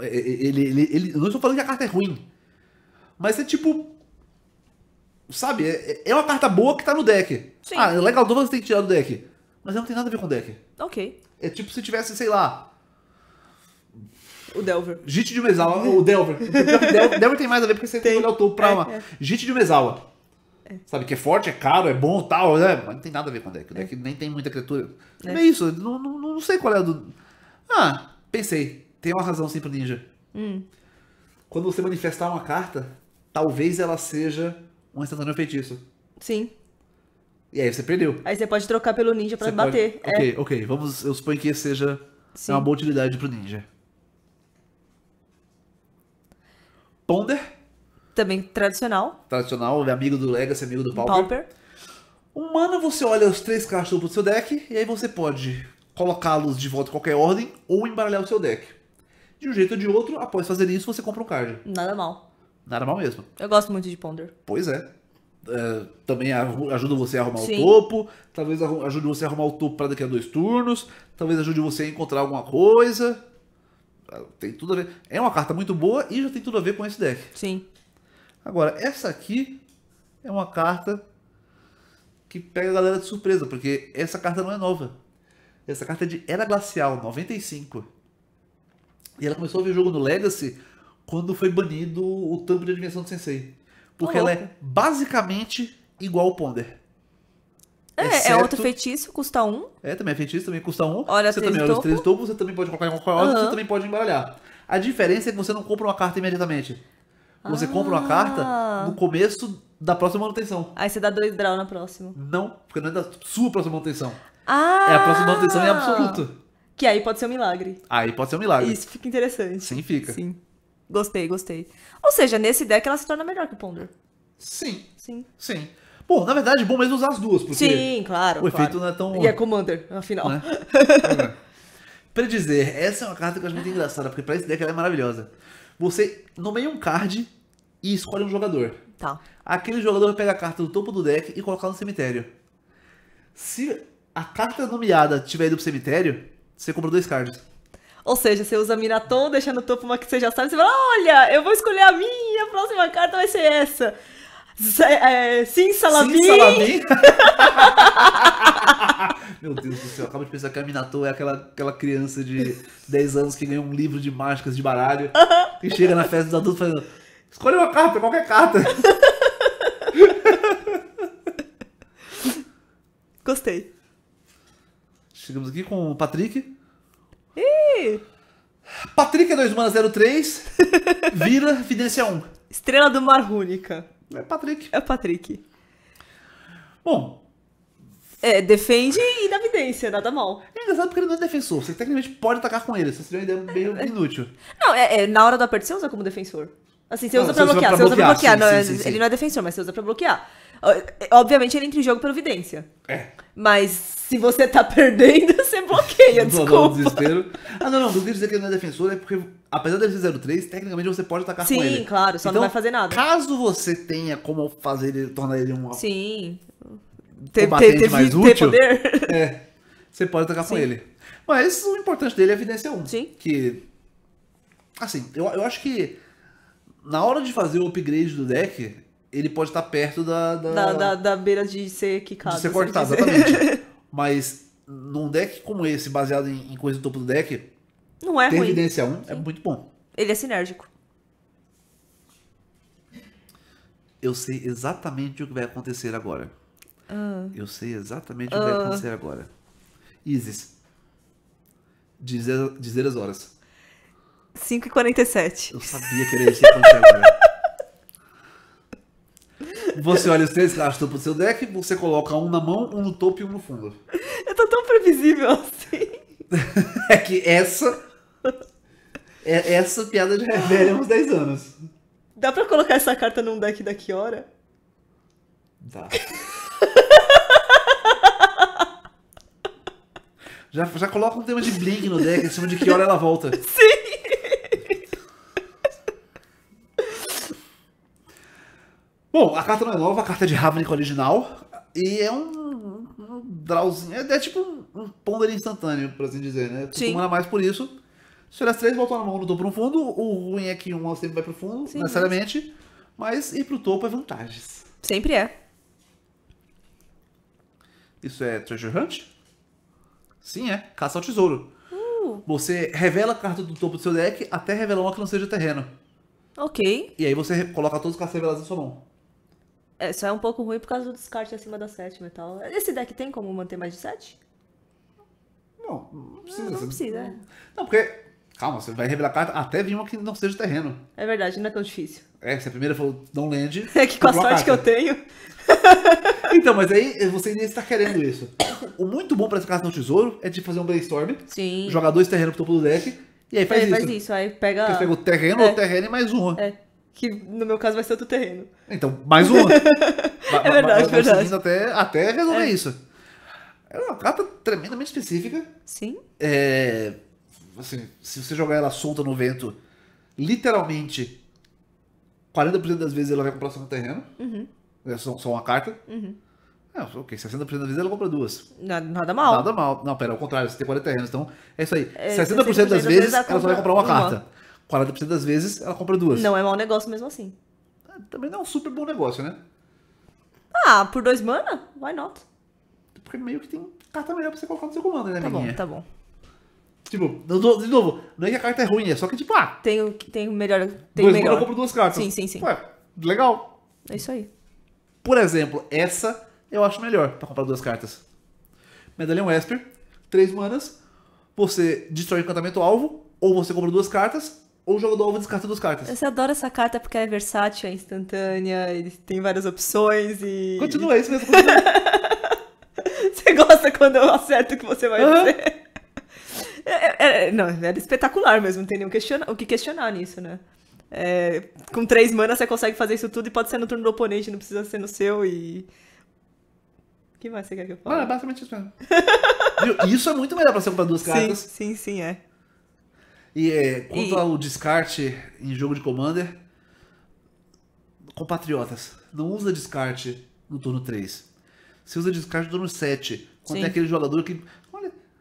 É, é, ele, ele, ele, eu não estou falando que a carta é ruim. Mas é tipo. Sabe, é, é uma carta boa que tá no deck. Sim. Ah, legal, então você tem que tirar do deck. Mas não tem nada a ver com o deck. Ok. É tipo se tivesse, sei lá, o Delver. Jit de Mesawa, o Delver. O Delver, tem mais a ver porque você tem, que olhar o topo pra é, uma. É. de Mesawa. É. Sabe que é forte, é caro, é bom tal, né? Mas não tem nada a ver com o deck. O deck nem tem muita criatura. É, é isso, não, não, não sei qual é do. Ah, pensei. Tem uma razão sim pro ninja. Hum. Quando você manifestar uma carta, talvez ela seja um instantâneo feitiço. Sim. E aí você perdeu. Aí você pode trocar pelo ninja pra você bater. Pode... É. Ok, é. ok. Vamos, eu suponho que seja sim. uma boa utilidade pro ninja. Ponder? Também tradicional. Tradicional, é amigo do Legacy, amigo do Pauper. Pauper. mana você olha os três cachorros do seu deck, e aí você pode colocá-los de volta em qualquer ordem ou embaralhar o seu deck. De um jeito ou de outro, após fazer isso, você compra um card. Nada mal. Nada mal mesmo. Eu gosto muito de Ponder. Pois é. é também ajuda você a arrumar Sim. o topo, talvez ajude você a arrumar o topo para daqui a dois turnos, talvez ajude você a encontrar alguma coisa. Ah, tem tudo a ver. É uma carta muito boa e já tem tudo a ver com esse deck. Sim. Agora, essa aqui é uma carta que pega a galera de surpresa, porque essa carta não é nova. Essa carta é de Era Glacial, 95. E ela começou a ver jogo no Legacy quando foi banido o tampo de dimensão do Sensei. Porque oh, ela é basicamente igual ao Ponder. É, é Exceto... é outro feitiço, custa um. É, também é feitiço, também custa um. Olha, você também olha os três topos, você também pode colocar em qualquer uhum. você também pode embaralhar. A diferença é que você não compra uma carta imediatamente. Você ah. compra uma carta ah. no começo da próxima manutenção. Aí você dá dois draw na próxima. Não, porque não é da sua próxima manutenção. Ah! É a próxima manutenção em absoluto. Que aí pode ser um milagre. Aí pode ser um milagre. Isso fica interessante. Sim, fica. Sim. Gostei, gostei. Ou seja, nesse deck ela se torna melhor que o Ponder. Sim. Sim. Sim. Bom, na verdade, é bom mesmo usar as duas, porque. Sim, claro. O claro. efeito não é tão. E é Commander, afinal. Né? É. Pra dizer essa é uma carta que eu acho muito engraçada, porque pra esse deck ela é maravilhosa. Você nomeia um card e escolhe um jogador. Tá. Aquele jogador pega a carta do topo do deck e colocar no cemitério. Se a carta nomeada tiver ido pro cemitério, você compra dois cards. Ou seja, você usa Miraton, deixa no topo uma que você já sabe, você fala, olha, eu vou escolher a minha, a próxima carta vai ser essa. É, sim, Salabim! Sim, Salabim! Meu Deus do céu, acabo de pensar que a Minato é aquela, aquela criança de 10 anos que ganhou um livro de mágicas de baralho e chega na festa dos adultos falando: escolhe uma carta, qualquer carta. Gostei. Chegamos aqui com o Patrick. Ih! Patrick é 2 mana 03, vira, vidência 1. Estrela do Mar Rúnica. É Patrick. É Patrick. Bom. É, defende e dá evidência, nada mal. É engraçado porque ele não é defensor. Você tecnicamente pode atacar com ele. Isso seria uma ideia meio é. inútil. Não, é, é, na hora do aperto você usa como defensor. Assim, você usa pra você bloquear. Usa pra você bloquear, usa pra bloquear. Sim, não, é- sim, sim, ele não é defensor, mas você usa pra bloquear. É, obviamente ele entra em jogo pela evidência. É. Mas se você tá perdendo, você bloqueia, desculpa. Não, não, desespero. Ah, não, não. O que eu dizer que ele não é defensor é porque apesar dele ser 03, tecnicamente você pode atacar Sim, com ele. Sim, claro, só então, não vai fazer nada. Caso você tenha como fazer ele, tornar ele um Sim. Ter, ter, ter, mais útil, ter poder. É, você pode atacar Sim. com ele. Mas o importante dele é a evidência 1. Sim. Que, assim, eu, eu acho que na hora de fazer o upgrade do deck, ele pode estar perto da... Da, da, da, da beira de ser quicado. De ser cortado, exatamente. Mas num deck como esse, baseado em, em coisa do topo do deck não é Tem ruim. evidência 1 é muito bom. Ele é sinérgico. Eu sei exatamente o que vai acontecer agora. Ah. Eu sei exatamente o que vai ah. acontecer agora. Isis. Dizer, dizer as horas. 5h47. Eu sabia que ele ia acontecer agora. Você olha os três cartas do seu deck, você coloca um na mão, um no topo e um no fundo. Eu tô tão previsível assim. é que essa é, é, essa piada já é velha há uns 10 anos. Dá pra colocar essa carta num deck da hora? Dá. já, já coloca um tema de Blink no deck, em cima de que hora ela volta. Sim! Bom, a carta não é nova, a carta é de Ravnica original. E é um, um, drawzinho. É, é, tipo um ponder instantâneo, por assim dizer, né? Você Sim. mais por isso. Se as três voltam na mão, topo pro fundo, o ruim é que uma sempre vai pro fundo, Sim, necessariamente. Mas ir pro topo é vantagens. Sempre é. Isso é Treasure Hunt? Sim, é. Caça ao tesouro. Uh. Você revela a carta do topo do seu deck até revelar uma que não seja terreno. Ok. E aí você coloca todos os cartas reveladas na sua mão. É, só é um pouco ruim por causa do descarte acima da sétima e tal. Esse deck tem como manter mais de sete? Não, não precisa. Não, não precisa. Não, porque Calma, você vai revelar carta até vir uma que não seja terreno. É verdade, não é tão difícil. É, se a primeira falou não land. É que com a sorte carta. que eu tenho. então, mas aí você ainda está querendo isso. O muito bom para essa carta no tesouro é de fazer um brainstorm. Sim. Jogar dois terrenos pro topo do deck. E aí faz é, isso. Faz isso, aí pega. pega o terreno, é. o terreno e mais uma. É. Que no meu caso vai ser outro terreno. Então, mais uma. é verdade, é verdade. Até, até resolver é. isso. É uma carta tremendamente específica. Sim. É assim, se você jogar ela solta no vento, literalmente 40% das vezes ela vai comprar só no terreno. Uhum. É só, só uma carta. Uhum. É, ok, 60% das vezes ela compra duas. Nada, nada mal. Nada mal. Não, pera, ao contrário, você tem 40 terrenos, então é isso aí. É, 60%, 60% das, vezes ela, ela só vai comprar uma, uma. carta. 40% das vezes ela compra duas. Não é mau negócio mesmo assim. É, também não é um super bom negócio, né? Ah, por dois mana? Why not? Porque meio que tem carta melhor pra você colocar no seu comando, né, Tá bom, tá bom. Tipo, de novo, não é que a carta é ruim, é só que, tipo, ah. Tem o tem o melhor. Tem dois melhor. eu compro duas cartas. Sim, sim, sim. Ué, legal. É isso aí. Por exemplo, essa eu acho melhor pra comprar duas cartas. Medalhão Esper, três manas. Você destrói o encantamento alvo, ou você compra duas cartas, ou o jogador alvo descarta duas cartas. Você adora essa carta porque ela é versátil, é instantânea, tem várias opções e. Continua, isso mesmo. você gosta quando eu acerto o que você vai uhum. É, é, é, não, era espetacular mesmo, não tem nem o que questionar nisso, né? É, com três manas você consegue fazer isso tudo e pode ser no turno do oponente, não precisa ser no seu e. O que mais você quer que eu fale? Ah, é basicamente isso mesmo. isso é muito melhor pra ser pra duas cartas. Sim, sim, sim, é. E é, quanto e... ao descarte em jogo de Commander, compatriotas, não usa descarte no turno 3. Você usa descarte no turno 7. Quando Sim. tem aquele jogador que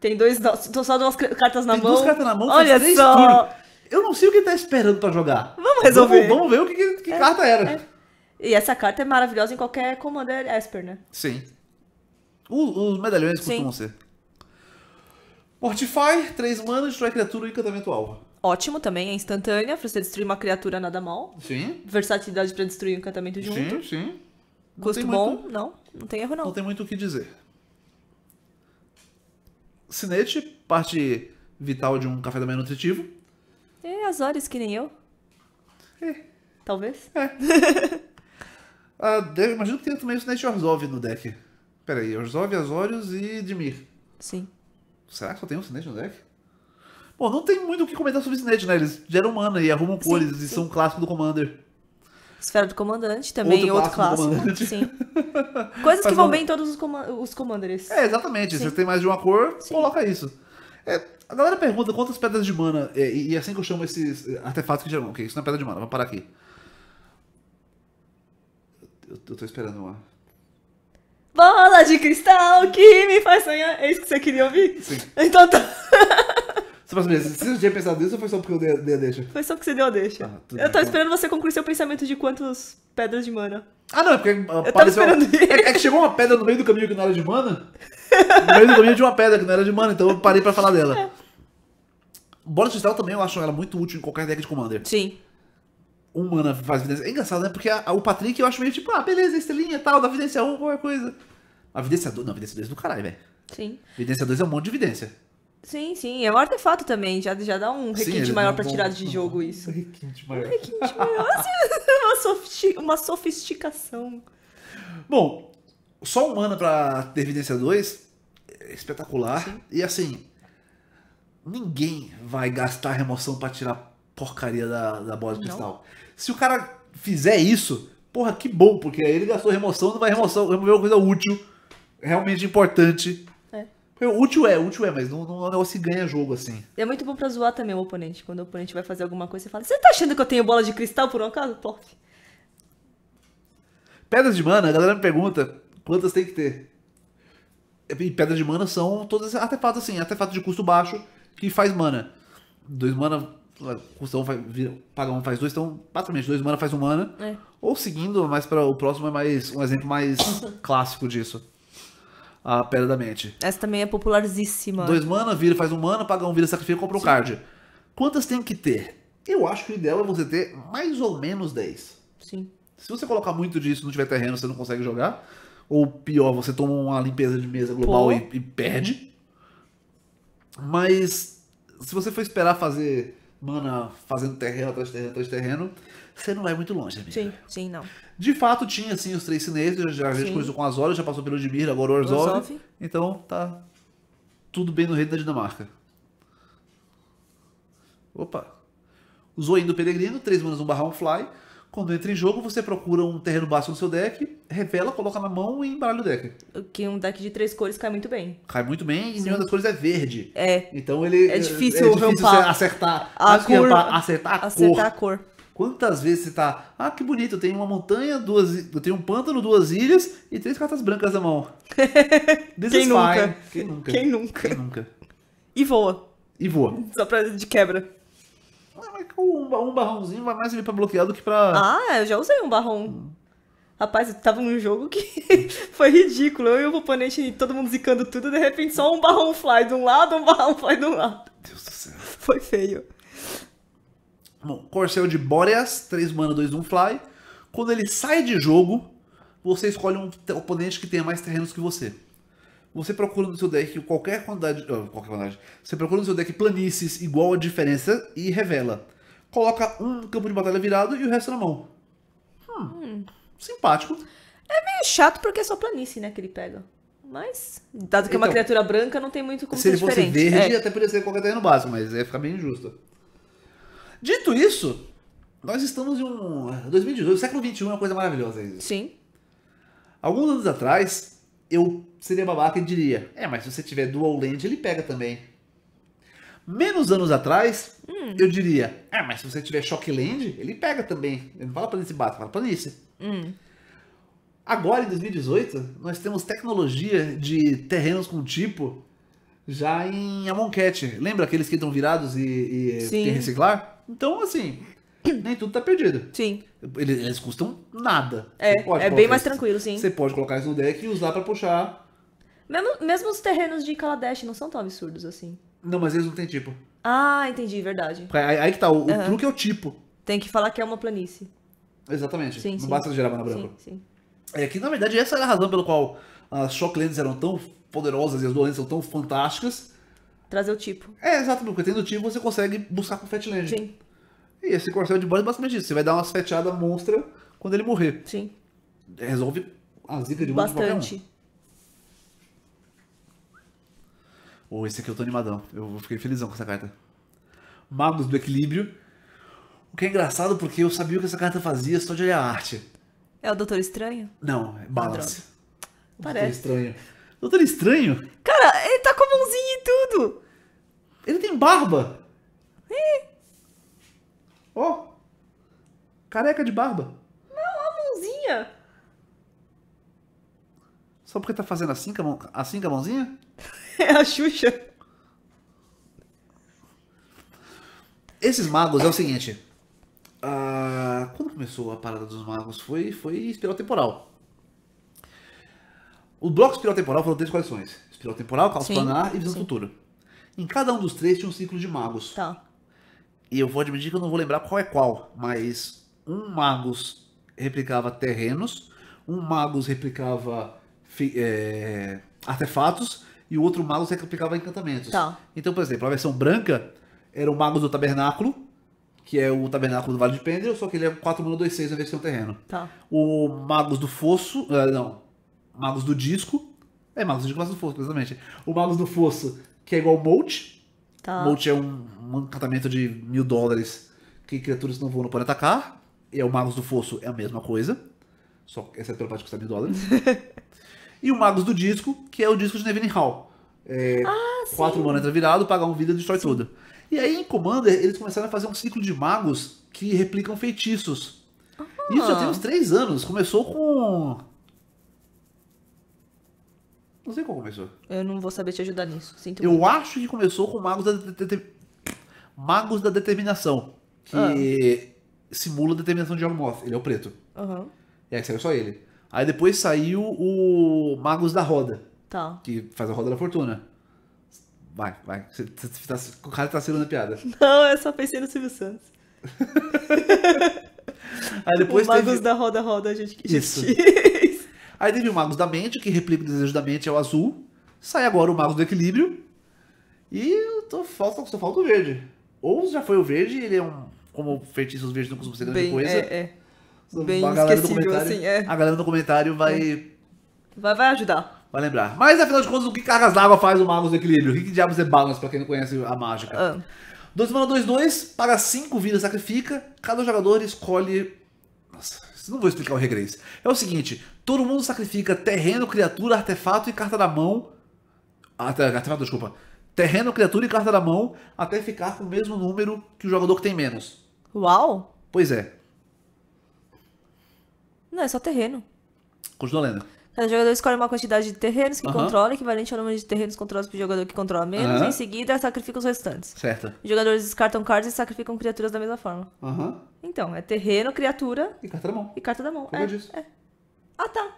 tem dois. Tô só duas cartas na Tem mão. Duas cartas na mão, olha três só. Eu não sei o que ele tá esperando pra jogar. Vamos resolver. Vamos, vamos ver o que, que, que é, carta era. É. E essa carta é maravilhosa em qualquer Commander é Esper, né? Sim. os medalhões Sim. costumam ser. Mortify, três mana, destrói criatura e encantamento alvo. Ótimo também, é instantânea. Pra você destruir uma criatura, nada mal. Sim. Versatilidade pra destruir o encantamento junto. Sim, sim. Custo bom, muito... não. Não tem erro, não. Não tem muito o que dizer. Cinete, parte vital de um café da manhã nutritivo. É, Azores, que nem eu. É. Talvez. É. ah, imagino que tenha também o Cinete Orzov no deck. Pera aí, Orzhov, Azorius e Dimir. Sim. Será que só tem um Cinete no deck? Bom, não tem muito o que comentar sobre Cinete, né? Eles geram mana e arrumam cores sim. e são um clássico do Commander. Esfera do comandante também, outro, outro clássico. Sim. Coisas que vão bem em todos os, com... os commanders. É, exatamente. Sim. Se tem mais de uma cor, Sim. coloca isso. É, a galera pergunta quantas pedras de mana. É, e, e é assim que eu chamo esses é, artefatos que geram. Ok, isso não é pedra de mana, vamos parar aqui. Eu, eu tô esperando uma. Bola de cristal que me faz sonhar. É isso que você queria ouvir? Sim. Então tá. Você fala assim, você tinha pensado nisso ou foi só porque eu dei, dei a deixa? Foi só porque você deu a deixa. Ah, eu tava esperando você concluir seu pensamento de quantas pedras de mana. Ah, não, é porque. apareceu. eu esperando uma... é, que é chegou uma pedra no meio do caminho que não era de mana. No meio do caminho tinha uma pedra que não era de mana, então eu parei pra falar dela. É. Bola Cristal também eu acho ela muito útil em qualquer deck de Commander. Sim. Um mana faz evidência. É engraçado, né? Porque a, a, o Patrick eu acho meio tipo, ah, beleza, estrelinha e tal, dá evidência 1, qualquer coisa. A evidência 2, não, a evidência 2 é do caralho, velho. Sim. Evidência 2 é um monte de evidência. Sim, sim, é um artefato também, já, já dá um requinte sim, é maior para tirar de jogo isso. Um requinte maior. Um requinte maior, assim, uma, sofisticação. Bom, só um ano pra ter Evidência 2, é espetacular, sim. e assim, ninguém vai gastar remoção para tirar porcaria da, da bola de cristal. Se o cara fizer isso, porra, que bom, porque aí ele gastou remoção, não vai remoção, remover uma coisa útil, realmente importante útil é, útil é, mas não, não é um negócio que ganha jogo, assim. É muito bom pra zoar também o oponente. Quando o oponente vai fazer alguma coisa, você fala: Você tá achando que eu tenho bola de cristal por um acaso? Porf. Pedras de mana, a galera me pergunta quantas tem que ter. E pedras de mana são todos esses artefatos, assim, artefatos de custo baixo que faz mana. Dois mana, custa um, faz, paga um, faz dois, então basicamente dois mana faz um mana. É. Ou seguindo, mas para o próximo é mais um exemplo mais clássico disso a Pedra da Mente. Essa também é popularíssima. Dois mana, vira, faz um mana, paga um, vira, sacrifica, e compra um Sim. card. Quantas tem que ter? Eu acho que o ideal é você ter mais ou menos 10. Sim. Se você colocar muito disso e não tiver terreno, você não consegue jogar. Ou pior, você toma uma limpeza de mesa global e, e, perde. Mas se você for esperar fazer mana fazendo terreno atrás de terreno atrás de terreno, você não vai muito longe, amiga. Sim, sim, não. De fato, tinha sim os três chineses, já, já a gente começou com Azor, já passou pelo Edmir, agora o Orzov. Então tá tudo bem no reino da Dinamarca. Opa! Usou do o Peregrino, 3 manas, 1 um barra 1 um fly. Quando entra em jogo, você procura um terreno básico no seu deck, revela, coloca na mão e embaralha o deck. Que um deck de três cores cai muito bem. Cai muito bem e nenhuma das cores é verde. É. Então ele. É, é difícil, é difícil acertar. A cor... acertar a acertar cor. A cor. Quantas vezes você tá, ah, que bonito, eu tenho uma montanha, duas, eu tenho um pântano, duas ilhas e três cartas brancas na mão. Quem nunca? Quem nunca? Quem nunca? Quem nunca? E voa. E voa. Só pra de quebra. Ah, um, um barrãozinho vai mais servir pra bloquear do que pra. Ah, eu já usei um barrão. Hum. Rapaz, eu tava num jogo que foi ridículo. Eu e o oponente, todo mundo zicando tudo, de repente só um barrão fly de um lado, um barrão fly do um lado. Deus do céu. Foi feio. Bom, Corcel de Bóreas, 3 mana, 2 um fly. Quando ele sai de jogo, você escolhe um oponente que tenha mais terrenos que você. Você procura no seu deck qualquer quantidade, ah, qualquer quantidade. Você procura no seu deck planícies igual a diferença e revela. Coloca um campo de batalha virado e o resto na mão. Hum. hum. Simpático. É meio chato porque é só planície, né, que ele pega. Mas, dado que então, é uma então, criatura branca, não tem muito como Se ele fosse verde, é. até poderia ser qualquer terreno básico, mas ia ficar bem injusto. Dito isso, nós estamos em um. 2018, século XXI é uma coisa maravilhosa, Isa. Sim. Alguns anos atrás, eu seria babaca e diria: é, mas se você tiver dual land, ele pega também. Menos anos atrás, hum. eu diria: é, mas se você tiver Shock land, ele pega também. Ele não fala Nice bata, fala planície. Hum. Agora, em 2018, nós temos tecnologia de terrenos com tipo já em Amonkhet. Lembra aqueles que estão virados e, e tem reciclar? Então, assim, nem tudo tá perdido. Sim. Eles, eles custam nada. É, é bem mais tranquilo, sim. Você pode colocar isso no deck e usar para puxar. Mesmo, mesmo os terrenos de Kaladesh não são tão absurdos assim. Não, mas eles não têm tipo. Ah, entendi, verdade. Aí, aí que tá, o, uhum. o, truque é o tipo. Tem que falar que é uma planície. Exatamente. Sim, não sim. basta gerar mana branca. Sim, sim. É que, na verdade, essa era é a razão pela qual as Shocklands eram tão poderosas e as doenças são tão fantásticas trazer o tipo. É, exato, porque tendo o tipo você consegue buscar com Fatland. Sim. E esse corcel de boss é basicamente isso. Você vai dar uma feteada monstra quando ele morrer. Sim. Resolve a zica de um Bastante. Ou oh, esse aqui eu tô animadão. Eu fiquei felizão com essa carta. Magos do Equilíbrio. O que é engraçado porque eu sabia o que essa carta fazia só de olhar a arte. É o Doutor Estranho? Não, é Balance. Parece. Doutor Estranho. Doutor é Estranho? Cara, ele tá com a mãozinha e tudo. Ele tem barba. É. Ó. Oh, careca de barba. Não, a mãozinha. Só porque tá fazendo assim com a, mão, assim com a mãozinha? É a Xuxa. Esses magos é o seguinte. Ah, quando começou a parada dos magos foi, foi espiral temporal. O bloco espiral temporal foram três coleções: espiral temporal, caos planar e visão futura. Em cada um dos três tinha um ciclo de magos. Tá. E eu vou admitir que eu não vou lembrar qual é qual, mas um magos replicava terrenos, um magos replicava é, artefatos e o outro magos replicava encantamentos. Tá. Então, por exemplo, a versão branca era o magos do tabernáculo, que é o tabernáculo do Vale de Pendel, só que ele é 4 a 2 6 na um terreno. Tá. O magos do fosso, eh, não, Magos do Disco. É, Magos do Disco Magos do Fosso, precisamente. O Magos do Fosso, que é igual ao Molt. Tá. Molt é um, um encantamento de mil dólares que criaturas não voam não podem atacar E é o Magos do Fosso é a mesma coisa. Só que essa é pela parte que custa mil dólares. e o Magos do Disco, que é o disco de Nevin Hall. É, ah, quatro mana entra virado, pagar um vida e destrói sim. tudo. E aí em Commander eles começaram a fazer um ciclo de magos que replicam feitiços. Ah. Isso já tem uns três anos. Começou com não sei qual começou. Eu não vou saber te ajudar nisso. Sinto eu muito. acho que começou com Magos da, de, de, Magos da Determinação. Que ah. simula a determinação de John Ele é o preto. Uhum. E aí saiu só ele. Aí depois saiu o Magos da Roda. Tá. Que faz a Roda da Fortuna. Vai, vai. Tá, tá, o cara tá sendo a piada. Não, eu só pensei no Silvio Santos. Aí depois o Magos teve... da Roda Roda a gente Isso. Aí teve o Magos da Mente, que replica o desejo da mente, é o azul. Sai agora o Magos do Equilíbrio. E tô, falta, só falta o verde. Ou já foi o verde, ele é um. Como feitiços verdes não costumam ser grande Bem, coisa. É, é. Bem a galera esquecível, assim, é. A galera no comentário vai. É. Vai, vai ajudar. Vai lembrar. Mas afinal de contas, o que cargas d'água faz o Magos do Equilíbrio? O que, diabos é balance, pra quem não conhece a mágica? Ah. 2 mana 2, 2, paga 5 vidas, sacrifica. Cada jogador escolhe. Nossa. Não vou explicar o regresso. É o seguinte: todo mundo sacrifica terreno, criatura, artefato e carta da mão. Artefato, desculpa. Terreno, criatura e carta da mão até ficar com o mesmo número que o jogador que tem menos. Uau! Pois é. Não, é só terreno. Continua lendo. Cada então, jogador escolhe uma quantidade de terrenos que uhum. controla, equivalente ao número de terrenos controlados pelo jogador que controla menos, uhum. e em seguida sacrifica os restantes. Certo. Os jogadores descartam cartas e sacrificam criaturas da mesma forma. Uhum. Então, é terreno, criatura. E carta da mão. E carta da mão. Como é, eu disse. É. Ah, tá.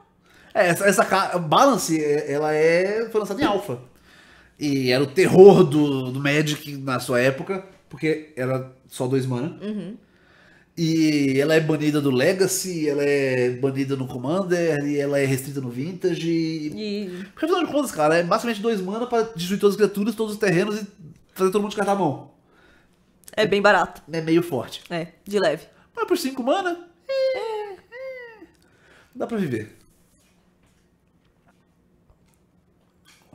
É, essa, essa Balance, é, ela é, foi lançada em Alpha. E era o terror do, do Magic na sua época, porque era só dois mana. Uhum. E ela é banida do Legacy, ela é banida no Commander, e ela é restrita no Vintage. E... Porque afinal de contas, cara, é basicamente dois mana pra destruir todas as criaturas, todos os terrenos e fazer todo mundo carta à mão. É bem barato. É meio forte. É, de leve. Mas por 5 mana, é, dá pra viver.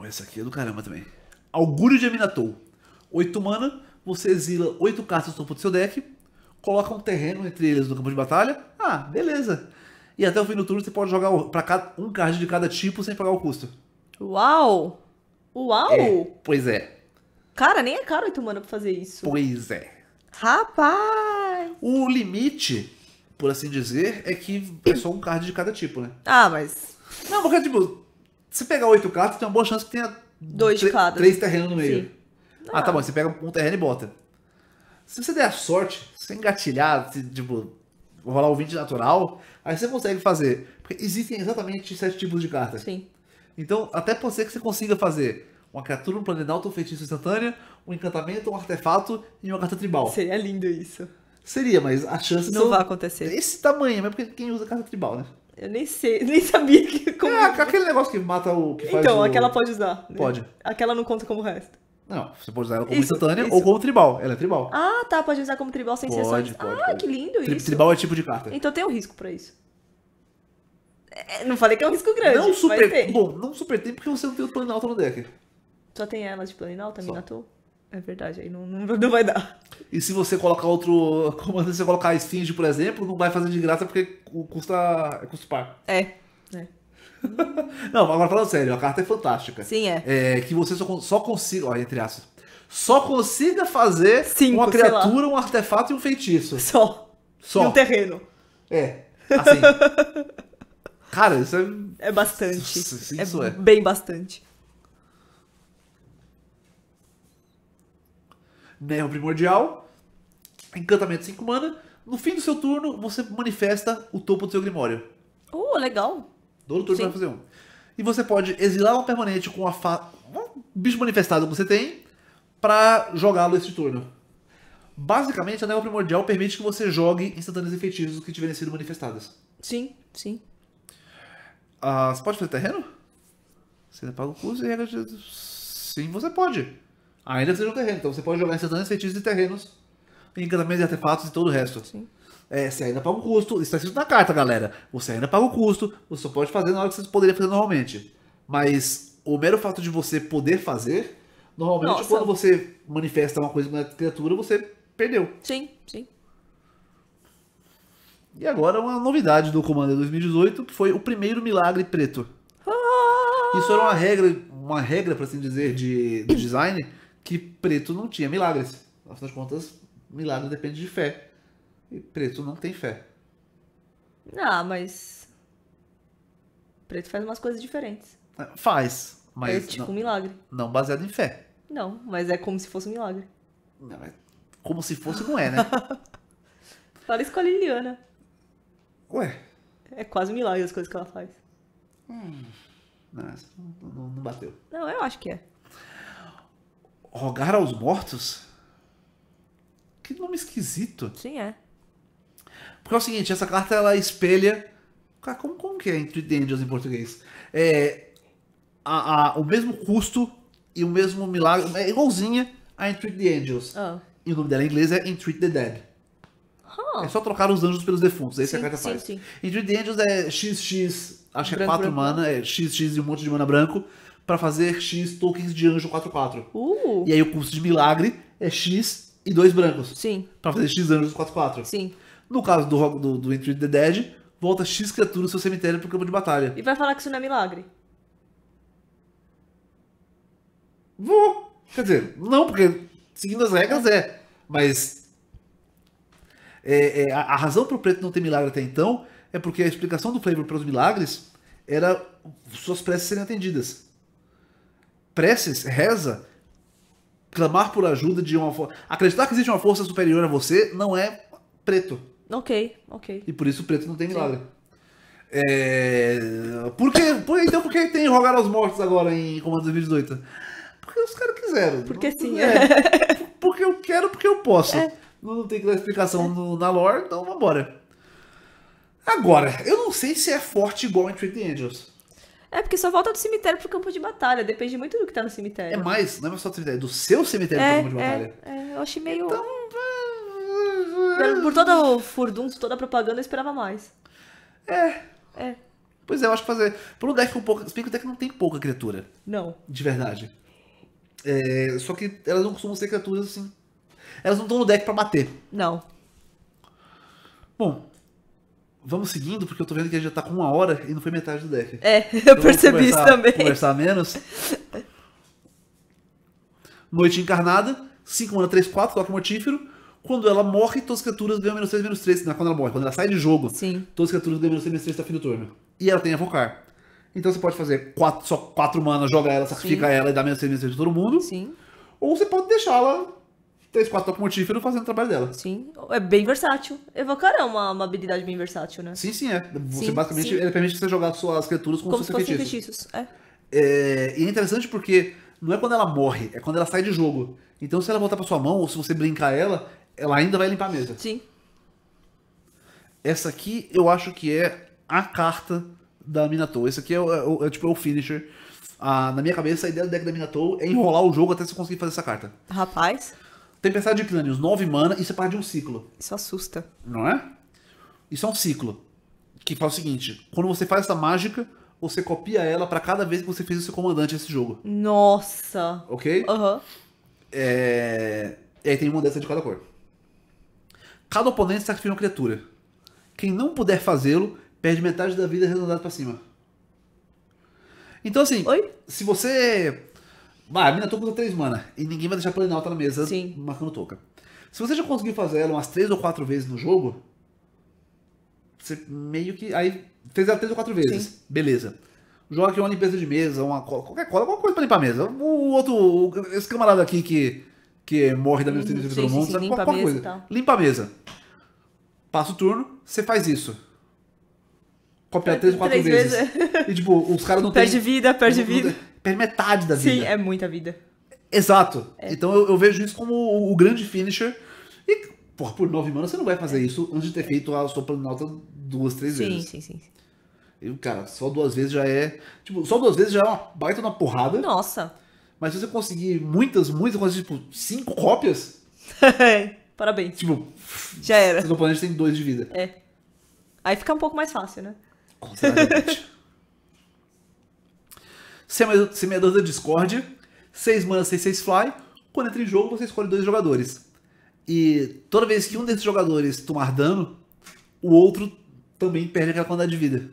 Essa aqui é do caramba também. Augúrio de Aminatou. 8 mana, você exila 8 cartas do topo do seu deck coloca um terreno entre eles no campo de batalha. Ah, beleza. E até o fim do turno você pode jogar para um card de cada tipo sem pagar o custo. Uau! Uau! É, pois é. Cara, nem é caro oito mana pra fazer isso. Pois é. Rapaz! O limite, por assim dizer, é que é só um card de cada tipo, né? Ah, mas. Não, porque, tipo, se pegar oito cartas, tem uma boa chance que tenha. Dois de cada. Três terrenos no meio. Ah. ah, tá ah. bom, você pega um terreno e bota. Se você der a sorte, sem engatilhar, tipo, rolar o 20 natural, aí você consegue fazer. Porque existem exatamente sete tipos de cartas. Sim. Então, até pode ser que você consiga fazer uma criatura, um planalto, um feitiço instantânea, um encantamento, um artefato e uma carta tribal. Seria lindo isso. Seria, mas a chance não são... vai acontecer. Esse tamanho, mas né? porque quem usa carta tribal, né? Eu nem sei, nem sabia que como. É, aquele negócio que mata o que faz Então, o... aquela pode usar. Pode. Aquela não conta como resto. Não, você pode usar ela como instantânea ou como tribal. Ela é tribal. Ah, tá. Pode usar como tribal sem pode, sessões. Pode, ah, pode. que lindo Tri isso. Tribal é tipo de carta. Então tem um risco pra isso. É, é não falei que é um risco grande. Não super tem. Bom, não super tem porque você não tem o Planinalto no deck. Só tem ela de me Minato? É, é verdade, aí não, não, não, vai dar. E se você colocar outro comando, se você colocar a Esfinge, por exemplo, não vai fazer de graça porque custa, é custa par. É. não, agora falando sério, a carta é fantástica. Sim, é. é que você só, só consiga, olha entre aspas, só consiga fazer Cinco, uma criatura, um artefato e um feitiço. Só. Só. E um terreno. É. Assim. cara, isso é. É bastante. Isso, isso é, é bem bastante. Néon Primordial, Encantamento 5 Mana. No fim do seu turno, você manifesta o topo do seu Grimório. Oh, uh, legal. Todo turno vai fazer um. E você pode exilar uma permanente com a fa... um bicho manifestado que você tem para jogá-lo este turno. Basicamente, a Neo Primordial permite que você jogue instantâneas e feitiços que tiverem sido manifestadas. Sim, sim. Ah, você pode fazer terreno? Você ainda paga o custo e regra de... Sim, você pode. Ainda precisa um terreno, então você pode jogar instantâneas, feitiços e terrenos encantamento de artefatos e todo o resto. Sim. É, você ainda paga o custo, está escrito na carta, galera. Você ainda paga o custo, você só pode fazer na hora que você poderia fazer normalmente. Mas o mero fato de você poder fazer, normalmente Nossa. quando você manifesta uma coisa na criatura, você perdeu. Sim, sim. E agora uma novidade do Commander 2018, que foi o primeiro milagre preto. Ah! Isso era uma regra, uma regra, por assim dizer, de, de design, que preto não tinha milagres. Afinal de contas, Milagre depende de fé. E preto não tem fé. Ah, mas. Preto faz umas coisas diferentes. É, faz, mas. É tipo não, um milagre. Não baseado em fé. Não, mas é como se fosse um milagre. Não, é como se fosse, não é, né? Parece com a Liliana. Ué. É quase um milagre as coisas que ela faz. Hum. Não, não, não bateu. Não, eu acho que é. Rogar aos mortos? Que nome esquisito. Sim, é. Porque é o seguinte, essa carta ela espelha. Cara, como, como que é entre the Angels em português? É. A, a, o mesmo custo e o mesmo milagre. É igualzinha a Entreat the Angels. Oh. E o nome dela em inglês é Entreat the Dead. Huh. É só trocar os anjos pelos defuntos, é isso que a carta sim, faz. Sim. Entreat the Angels é XX, acho que é 4 mana, é XX e um monte de mana branco, para fazer X tokens de anjo 4-4. Uh. E aí o custo de milagre é X e dois brancos. Sim. Pra fazer X anos 4-4. Sim. No caso do, do, do Entry the Dead, volta X criatura no seu cemitério pro campo de batalha. E vai falar que isso não é milagre? Vou. Quer dizer, não, porque seguindo as regras é. Mas é, é, a, a, razão pro preto não ter milagre até então é porque a explicação do Flavor para os milagres era suas preces serem atendidas. Preces, reza, clamar por ajuda de uma força. Acreditar que existe uma força superior a você não é preto. Ok, ok. E por isso preto não tem milagre. É... Por quê? Por... Então por que tem rogar aos mortos agora em Comando 2018? Porque os caras quiseram. Porque não, sim. É. porque eu quero, porque eu posso. É. Não, tem que dar explicação é. no, na lore, então vambora. Agora, eu não sei se é forte igual em Trick the Angels. É porque só volta do cemitério pro campo de batalha, depende muito do que tá no cemitério. É mais, não é só do cemitério, é do seu cemitério é, pro campo de batalha. É, é, eu achei meio. Então... Por todo o furdunço, toda a propaganda, eu esperava mais. É. É. Pois é, eu acho que fazer. Pelo deck com pouca. Explica que o deck não tem pouca criatura. Não. De verdade. É, só que elas não costumam ser criaturas assim. Elas não estão no deck pra bater. Não. Bom, vamos seguindo, porque eu tô vendo que a gente já tá com uma hora e não foi metade do deck. É, eu então percebi isso também. Conversar menos. Noite Encarnada, 5 mana 3, 4, toca mortífero. Quando ela morre, todas as criaturas ganham menos 3, menos 3. Não, é quando ela morre, quando ela sai de jogo, Sim. todas as criaturas ganham menos 3, menos 3 até tá fim do turno. E ela tem a evocar. Então você pode fazer quatro, só 4 mana, joga ela, sacrifica Sim. ela e dá menos 3, menos 3 pra todo mundo. Sim. Ou você pode deixá-la três, quatro topo mortífero fazendo o trabalho dela. Sim, é bem versátil. Evocar é, é uma, uma habilidade bem versátil, né? Sim, sim, é. Você sim, basicamente, sim. ele permite você jogar suas criaturas como, como se fossem feitiços. É. é. E é interessante porque não é quando ela morre, é quando ela sai de jogo. Então se ela voltar pra sua mão, ou se você brincar ela, ela ainda vai limpar a mesa. Sim. Essa aqui eu acho que é a carta da Minato. Esse aqui é, o, é, é, tipo é o finisher. Ah, na minha cabeça, a ideia do deck da Minato é enrolar o jogo até você conseguir fazer essa carta. Rapaz. Tempestade de Crânios, 9 mana, isso é parte de um ciclo. Isso assusta. Não é? Isso é um ciclo. Que faz o seguinte: quando você faz essa mágica, você copia ela para cada vez que você fez o seu comandante nesse jogo. Nossa! Ok? Aham. Uhum. É... E aí tem uma dessa de cada cor. Cada oponente sacrifica uma criatura. Quem não puder fazê-lo, perde metade da vida arredondada para cima. Então, assim, Oi? se você Vai, a mina toca três mana. E ninguém vai deixar Planinalta na mesa Sim. marcando toca. Se você já conseguiu fazer ela umas três ou quatro vezes no jogo, você meio que. Aí fez ela três ou quatro vezes. Sim. Beleza. Joga aqui uma limpeza de mesa, uma cola, qualquer cola, qualquer coisa pra limpar a mesa. O outro. Esse camarada aqui que, que morre da mesma hum, de todo mundo, sabe? Limpa a coisa. Limpa a mesa. Passa o turno, você faz isso copiar três, quatro três vezes. vezes. E tipo, os caras não perde tem... vida, perde não, vida. Não tem perde metade da vida. Sim, é muita vida. Exato. É. Então eu, eu, vejo isso como o, o, grande finisher. E, porra, por nove manas você não vai fazer isso antes de ter feito a sua planalta duas, três sim, vezes. Sim, sim, sim. E, cara, só duas vezes já é. Tipo, só duas vezes já é uma baita na porrada. Nossa. Mas se você conseguir muitas, muitas coisas, tipo, cinco cópias. Parabéns. Tipo, já era. Seus oponentes têm dois de vida. É. Aí fica um pouco mais fácil, né? Consideravelmente. semeador da Discord, 6 mana, 6, 6 fly. Quando entra em jogo, você escolhe dois jogadores. E toda vez que um desses jogadores tomar dano, o outro também perde aquela quantidade de vida.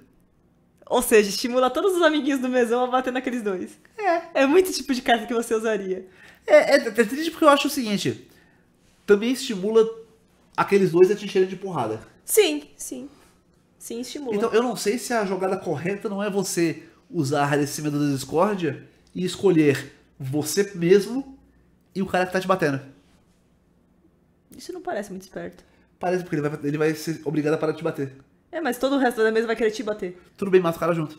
Ou seja, estimula todos os amiguinhos do mesão a bater naqueles dois. É. É muito tipo de carta que você usaria. É, é, é triste porque eu acho o seguinte: também estimula aqueles dois a te encherem de porrada. Sim, sim. Sim, estimula. Então eu não sei se a jogada correta não é você usar desse medo da discórdia e escolher você mesmo e o cara que tá te batendo. Isso não parece muito esperto. Parece, porque ele vai, ele vai ser obrigado a parar de te bater. É, mas todo o resto da mesa vai querer te bater. Tudo bem, mata o cara junto.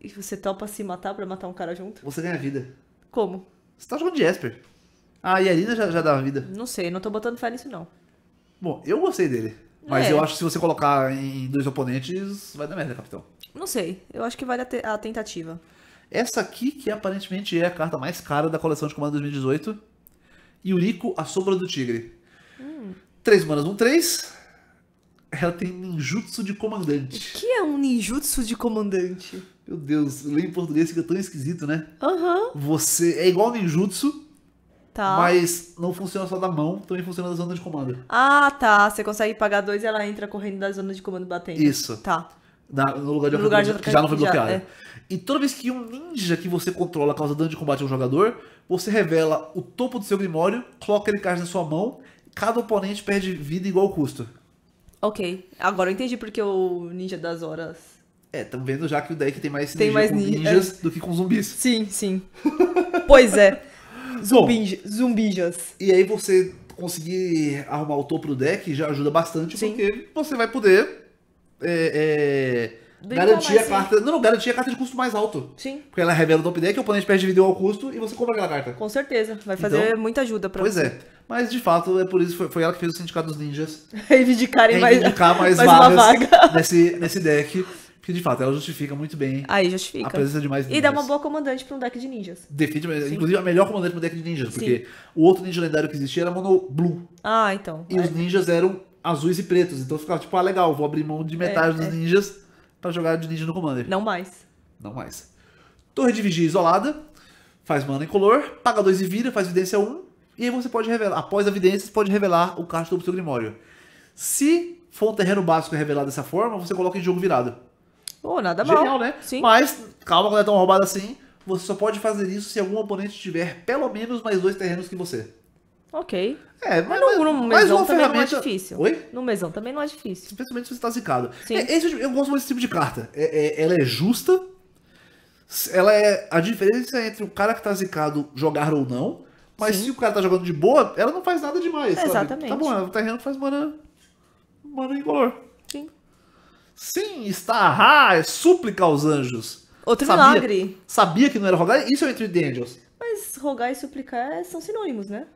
E você topa se matar pra matar um cara junto? Você ganha vida. Como? Você tá jogando de Esper. Ah, e a Irina já, já dá vida. Não sei, não tô botando fé nisso não. Bom, eu gostei dele. Mas é. eu acho que se você colocar em dois oponentes, vai dar merda, capitão. Não sei. Eu acho que vale a, te a tentativa. Essa aqui, que aparentemente é a carta mais cara da coleção de comando 2018. Yuriko, a Sombra do Tigre. Hum. Três manas, um três. Ela tem ninjutsu de comandante. O que é um ninjutsu de comandante? Meu Deus, ler em português fica tão esquisito, né? Aham. Uhum. Você. É igual ninjutsu, Tá. Mas não funciona só da mão, também funciona da zona de comando. Ah, tá. Você consegue pagar dois e ela entra correndo da zona de comando batendo. Isso. Tá. Na, no lugar de no lugar de outra que já não foi bloqueada. É. E toda vez que um ninja que você controla causa dano de combate a um jogador, você revela o topo do seu grimório, coloca ele caixa na sua mão, cada oponente perde vida igual ao custo. Ok. Agora eu entendi porque o ninja das horas. É, estamos vendo já que o deck tem mais tem mais com ninjas é. do que com zumbis. Sim, sim. pois é. Zumbij, zumbijas. E aí você conseguir arrumar o topo do deck já ajuda bastante, Sim. porque você vai poder é, é, garantir a né? carta. Não, não, garantir a carta de custo mais alto. Sim. Porque ela revela o top deck, o oponente perde vídeo ao custo e você compra aquela carta. Com certeza, vai então, fazer então, muita ajuda pra pois você. Pois é. Mas de fato, é por isso foi, foi ela que fez o Sindicato dos Ninjas. Reivindicarem mais, mais, mais vagas vaga. nesse, nesse deck. Porque de fato ela justifica muito bem. Aí justifica. A presença de mais ninjas. E dá uma boa comandante pra um deck de ninjas. Definitivamente. Sim. Inclusive a melhor comandante pro deck de ninjas. Porque Sim. o outro ninja lendário que existia era mono blue. Ah, então. E é. os ninjas eram azuis e pretos. Então ficava tipo, ah, legal, vou abrir mão de é, metade é, dos é. ninjas para jogar de ninja no Commander. Não mais. Não mais. Torre de Vigia isolada. Faz mana em color. Paga dois e vira, faz evidência 1. Um, e aí você pode revelar. Após a evidência você pode revelar o cartão do seu Grimório. Se for um terreno básico revelado dessa forma, você coloca em jogo virado. Pô, nada Genial, mal. né? Sim. Mas, calma quando é tão roubado assim. Você só pode fazer isso se algum oponente tiver pelo menos mais dois terrenos que você. Ok. É, mas, mas no, no mas mesão uma também ferramenta... não é difícil. Oi? No mesão também não é difícil. Especialmente se você tá zicado. Sim. É, esse, eu gosto muito desse tipo de carta. É, é, ela é justa. Ela é a diferença é entre o cara que tá zicado jogar ou não. Mas Sim. se o cara tá jogando de boa, ela não faz nada demais. Exatamente. Sabe? Tá bom, o terreno faz mana, mana incolor. Sim, estarrar, ah, é súplica aos anjos. Outro sabia, milagre. Sabia que não era rogar? Isso é o Entre the Angels. Mas rogar e suplicar é, são sinônimos, né?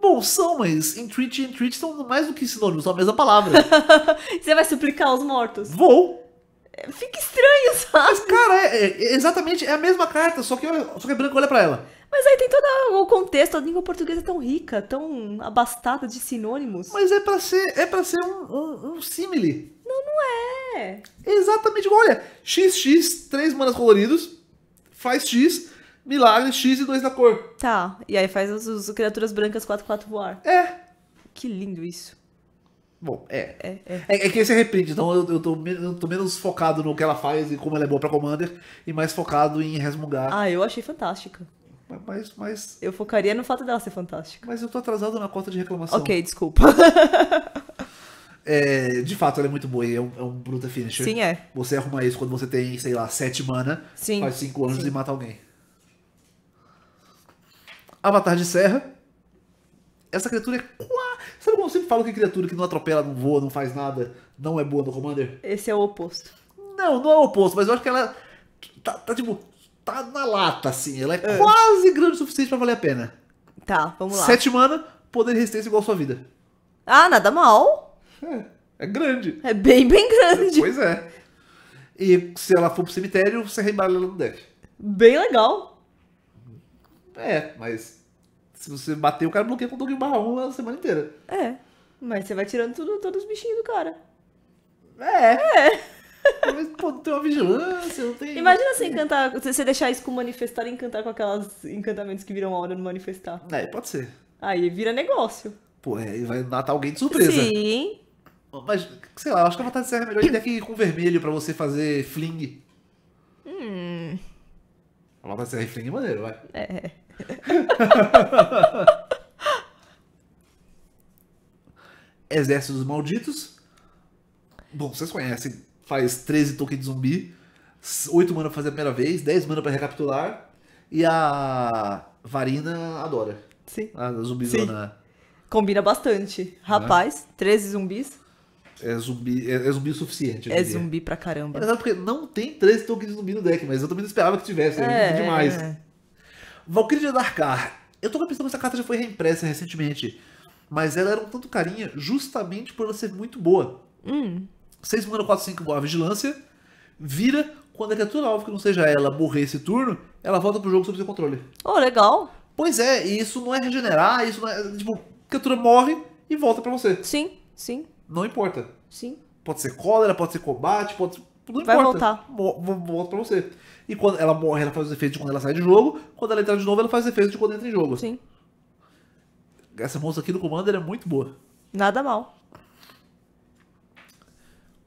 Bom, são, mas entreat e entreat são mais do que sinônimos, são a mesma palavra. Você vai suplicar aos mortos? Vou. É, fica estranho, sabe? Mas, cara, é, é, é, exatamente, é a mesma carta, só que, só que a Branca olha pra ela. Mas aí tem todo o contexto, a língua portuguesa é tão rica, tão abastada de sinônimos. Mas é pra ser, é pra ser um, um, um símile. Não, não é. Exatamente igual. Olha, XX, três manas coloridos, faz X, milagre, X e dois da cor. Tá, e aí faz as criaturas brancas 4-4 voar. É. Que lindo isso. Bom, é. É, é. é, é que esse é reprint, então eu, eu, tô, eu tô menos focado no que ela faz e como ela é boa pra Commander, e mais focado em resmungar. Ah, eu achei fantástica. Mas, mas. Eu focaria no fato dela ser fantástica. Mas eu tô atrasado na cota de reclamação. Ok, desculpa. É, de fato, ela é muito boa e é um, é um bruta finisher. Sim, é. Você arruma isso quando você tem, sei lá, 7 mana, Sim. faz 5 anos Sim. e mata alguém. Avatar de Serra. Essa criatura é quase. Sabe como eu sempre falo que criatura que não atropela, não voa, não faz nada, não é boa no Commander? Esse é o oposto. Não, não é o oposto, mas eu acho que ela tá, tá tipo. tá na lata, assim. Ela é, é, quase grande o suficiente pra valer a pena. Tá, vamos lá. Sete mana, poder de resistência igual a sua vida. Ah, nada mal. É, é grande. É bem, bem grande. Pois é. E se ela for pro cemitério, você reembala ela no deve. Bem legal. É, mas se você bater, o cara bloqueia com o Doug Barra 1 a semana inteira. É, mas você vai tirando tudo, todos os bichinhos do cara. É. É. Mas, pô, não tem uma vigilância, não tem. Imagina você encantar, você deixar isso com manifestar e encantar com aquelas encantamentos que viram a hora no manifestar. É, pode ser. Aí vira negócio. Pô, é, vai matar alguém de surpresa. Sim. Mas, sei lá, acho que a vontade de serra é melhor ainda que com vermelho pra você fazer fling. Hum. A vontade de serra e fling é maneiro, vai. É. Exército dos Malditos. Bom, vocês conhecem. Faz 13 tokens de zumbi. 8 mana pra fazer a primeira vez, 10 mana pra recapitular. E a Varina adora. Sim. A zumbizona. Sim. Combina bastante. Né? Rapaz, é? 13 zumbis é zumbi, é, é zumbi o suficiente. É zumbi pra caramba. Exato, porque não tem três tokens de zumbi no deck, mas eu também não esperava que tivesse, é, é demais. É. Valkyrie de Darkar. Eu tô pensando que essa carta já foi reimpressa recentemente, mas ela era um tanto carinha justamente por ela ser muito boa. Hum. 6 mana 4, 5, boa vigilância, vira, quando a criatura alvo que não seja ela morrer esse turno, ela volta pro jogo sob seu controle. Oh, legal. Pois é, e isso não é regenerar, isso não é, tipo, a criatura morre e volta para você. Sim, sim. Não importa. Sim. Pode ser cólera, pode ser combate, pode ser... Não Vai voltar. Volta pra você. E quando ela morre, ela faz os efeitos de quando ela sai de jogo. Quando ela entrar de novo, ela faz os efeitos de quando entra em jogo. Sim. Essa moça aqui do Commander é muito boa. Nada mal.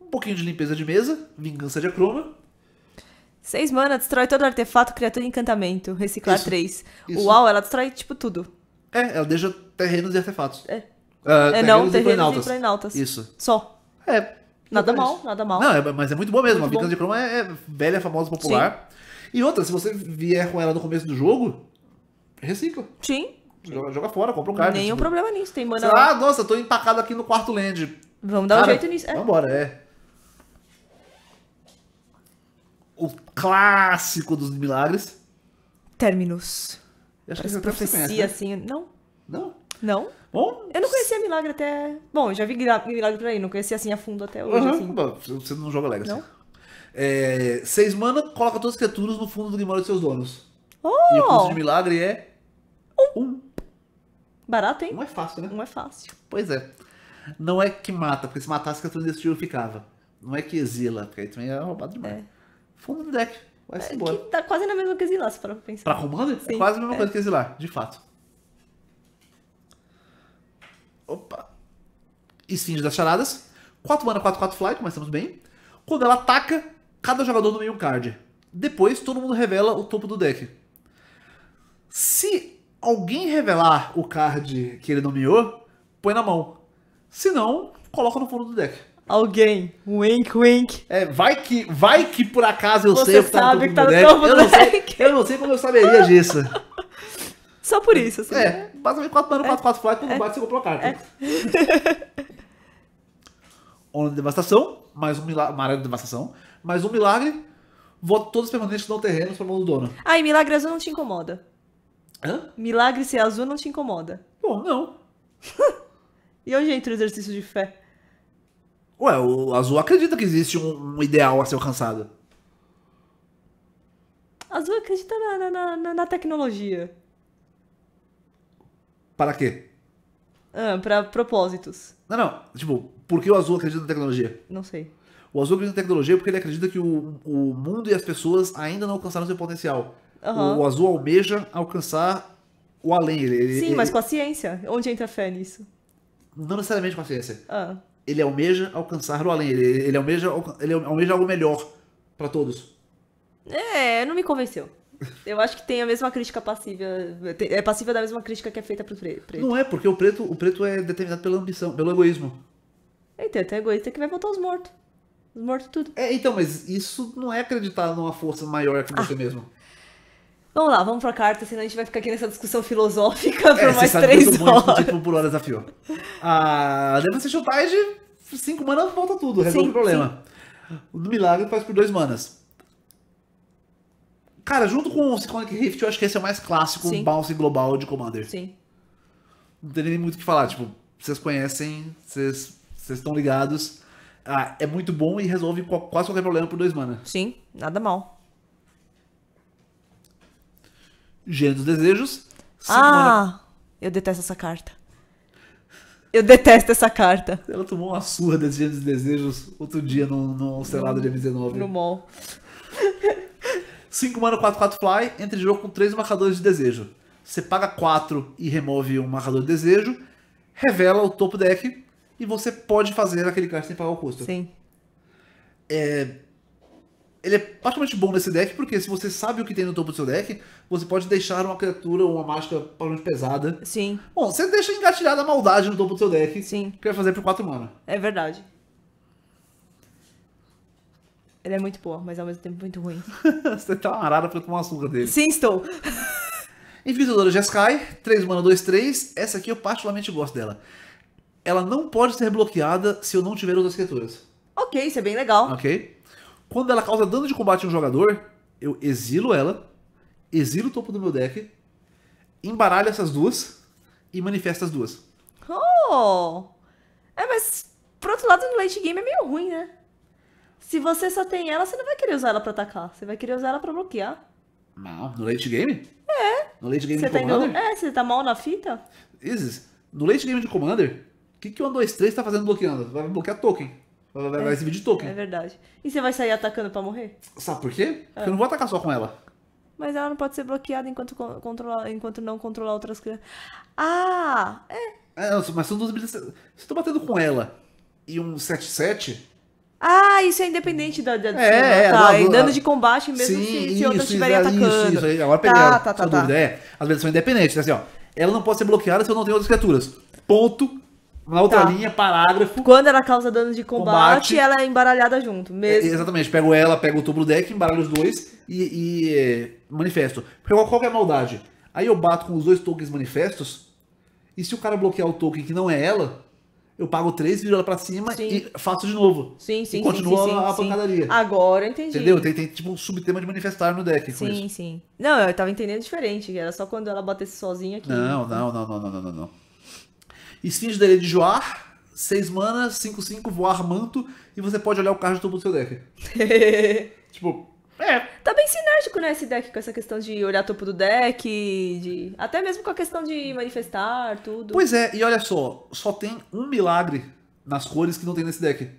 Um pouquinho de limpeza de mesa, vingança de acroma. Seis mana, destrói todo artefato, criatura e encantamento. Reciclar Isso. três. Isso. Uau, ela destrói, tipo, tudo. É, ela deixa terrenos e artefatos. É. Uh, não, Terreiros e Planaltas. Isso. Só. É. Nada mal, nada mal. Não, é, mas é muito bom mesmo. Muito a Bicana de Cromo é, é, velha, famosa, popular. Sim. E outra, se você vier com ela no começo do jogo, recicla. Sim. Joga, joga fora, compra um card. Nenhum tipo. problema nisso. Tem mana. Ah, nossa, tô empacado aqui no quarto land. Vamos dar Cara, um jeito nisso. É. Vambora, é. O clássico dos milagres. Terminus. Parece profecia, conhece, né? assim. Não. Não? Não. Bom, eu não conhecia Milagre até. Bom, eu já vi Milagre por aí, não conhecia assim a fundo até hoje. Uhum. Assim. você não joga Legacy. Não? É, seis mana, coloca todas as criaturas no fundo do Grimório de seus donos. Oh! E o custo de milagre é. Um. um. Barato, hein? Um é fácil, né? Um é fácil. Pois é. Não é que mata, porque se matasse as criaturas desse tiro ficava. Não é que exila, porque aí também é roubado demais. É. Fundo do deck. Vai-se é, embora. Que tá quase na mesma que exilar, se for pra pensar. Pra comando? É Sim, é quase a mesma é. coisa que exilar, de fato. Opa. Esfinge das charadas. 4 mana, 4, 4 fly, começamos bem. Quando ela ataca, cada jogador nomeia um card. Depois, todo mundo revela o topo do deck. Se alguém revelar o card que ele nomeou, põe na mão. Se não, coloca no fundo do deck. Alguém, wink wink. É, vai que, vai que por acaso eu Você sei o que tá no topo do, tá no deck. Topo do deck. eu não sei como eu saberia disso. Só por é. isso, assim. É, basicamente 4 manos, 4, 4 flights, quando bate, você comprou a carta. Onda de devastação, mais um milagre. Uma área de devastação, mais um milagre. Voto todos os permanentes não terrenos pra mão do dono. Ah, e milagre azul não te incomoda. Hã? Milagre ser azul não te incomoda. Bom, não. e onde entra o exercício de fé? Ué, o azul acredita que existe um, um ideal a ser alcançado. Azul acredita na, na, na, na tecnologia. Para quê? Ah, para propósitos. Não, não. Tipo, por que o azul acredita na tecnologia? Não sei. O azul acredita na tecnologia porque ele acredita que o, o mundo e as pessoas ainda não alcançaram seu potencial. Uhum. O, o, azul almeja alcançar o além. Ele, Sim, ele, mas com a ciência. Onde entra a fé nisso? Não necessariamente com a ciência. Ah. Ele almeja alcançar o além. Ele, ele, almeja, ele almeja algo melhor para todos. É, não me convenceu. Eu acho que tem a mesma crítica passiva. É passiva da mesma crítica que é feita pro preto. Não é, porque o preto, o preto é determinado pela ambição, pelo egoísmo. Então, é tem egoísta que vai votar os mortos. Os mortos tudo. É, então, mas isso não é acreditar numa força maior que você ah. mesmo. Vamos lá, vamos pra carta, senão a gente vai ficar aqui nessa discussão filosófica é, por é, mais três horas. Muito, tipo, por hora desafio. A leva-se é de cinco manas volta tudo, resolve sim, o problema. Sim. O milagre faz por dois manas. Cara, junto com o Sonic Rift, eu acho que esse é o mais clássico Sim. bounce global de Commander. Sim. Não tem nem muito o que falar. Tipo, vocês conhecem, vocês estão ligados. Ah, é muito bom e resolve quase qualquer problema por dois mana. Sim, nada mal. Gênio dos Desejos. Ah, mana... eu detesto essa carta. Eu detesto essa carta. Ela tomou uma surra desse Gênio dos Desejos outro dia no, no selado de M19. No mall. 5 mana, 4, 4 fly, entra em jogo com 3 marcadores de desejo. Você paga 4 e remove um marcador de desejo, revela o topo deck e você pode fazer aquele card sem pagar o custo. Sim. É... Ele é praticamente bom nesse deck porque se você sabe o que tem no topo do seu deck, você pode deixar uma criatura ou uma mágica provavelmente pesada. Sim. Bom, você deixa engatilhada a maldade no topo do seu deck. Sim. Que vai fazer por 4 mana. É verdade. Ela é muito boa, mas ao mesmo tempo muito ruim. Você tá uma arara pra tomar açúcar dele. Sim, estou. Infiltradora Jeskai, 3 mana 2, 3. Essa aqui eu particularmente gosto dela. Ela não pode ser bloqueada se eu não tiver outras criaturas. Ok, isso é bem legal. Ok. Quando ela causa dano de combate em um jogador, eu exilo ela, exilo o topo do meu deck, embaralho essas duas e manifesto as duas. Oh! É, mas por outro lado, no late game é meio ruim, né? Se você só tem ela, você não vai querer usar ela pra atacar. Você vai querer usar ela pra bloquear. Mal. No late game? É. No late game você de tá Commander? Indo... É, você tá mal na fita? Isis, no late game de Commander, o que, que o 1, 2, 3 tá fazendo bloqueando? Vai bloquear token. Vai, é. exibir de token. É verdade. E você vai sair atacando pra morrer? Sabe por quê? Porque é. eu não vou atacar só com ela. Mas ela não pode ser bloqueada enquanto, controlar enquanto não controlar outras crianças. Ah! É. é mas são duas habilidades. Se eu tô batendo com ela e um 7-7, ah, isso é independente da, da é, é, tá. Do, dano de combate mesmo sim, se, se outras estiverem atacando. Isso, isso, aí, agora tá, peguei. Tá, tá, tá, dúvida. Tá. É, as vezes são independentes, assim, ó. Ela não pode ser bloqueada se eu não tenho outras criaturas. Ponto. Na outra tá. linha, parágrafo. Quando ela causa dano de combate, combate ela é embaralhada junto, mesmo. É, exatamente. Pego ela, pego o tubo deck, embaralho os dois e, e é, manifesto. Porque qual, que é a maldade? Aí eu bato com os dois tokens manifestos, e se o cara bloquear o token que não é ela, eu pago três, viro ela pra cima sim. e faço de novo. Sim, sim, e continua sim, sim, a, a pancadaria. Agora eu entendi. Entendeu? Tem, tem, tipo um subtema de manifestar no deck com isso. Sim, sim. Não, eu tava entendendo diferente. Era só quando ela batesse sozinha aqui. Não, não, não, não, não, não, não. Esfinge dele de Joar. seis manas, cinco, cinco, voar manto, e você pode olhar o card do topo do seu deck. tipo, é. Tá bem sinérgico, né, esse deck, com essa questão de olhar topo do deck, de... até mesmo com a questão de manifestar, tudo. Pois é, e olha só, só tem um milagre nas cores que não tem nesse deck.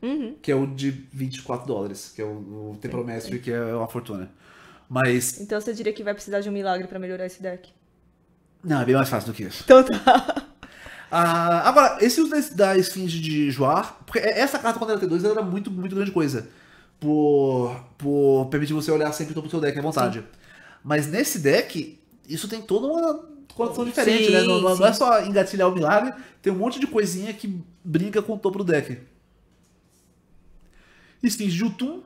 Uhum. Que é o de 24 dólares, que é o, o que é uma fortuna. Mas. Então você diria que vai precisar de um milagre para melhorar esse deck? Não, é bem mais fácil do que isso. Então tá. Ah, agora, esse uso da, Esfinge de Joar, porque essa carta contra era T2 era muito, muito grande coisa por, por permitir você olhar sempre o topo do seu deck à vontade. Sim. Mas nesse deck, isso tem toda uma condição diferente, né? sim, né? Não, não, é só engatilhar o milagre, tem um monte de coisinha que brinca com o topo do deck. Esfinge de Utun,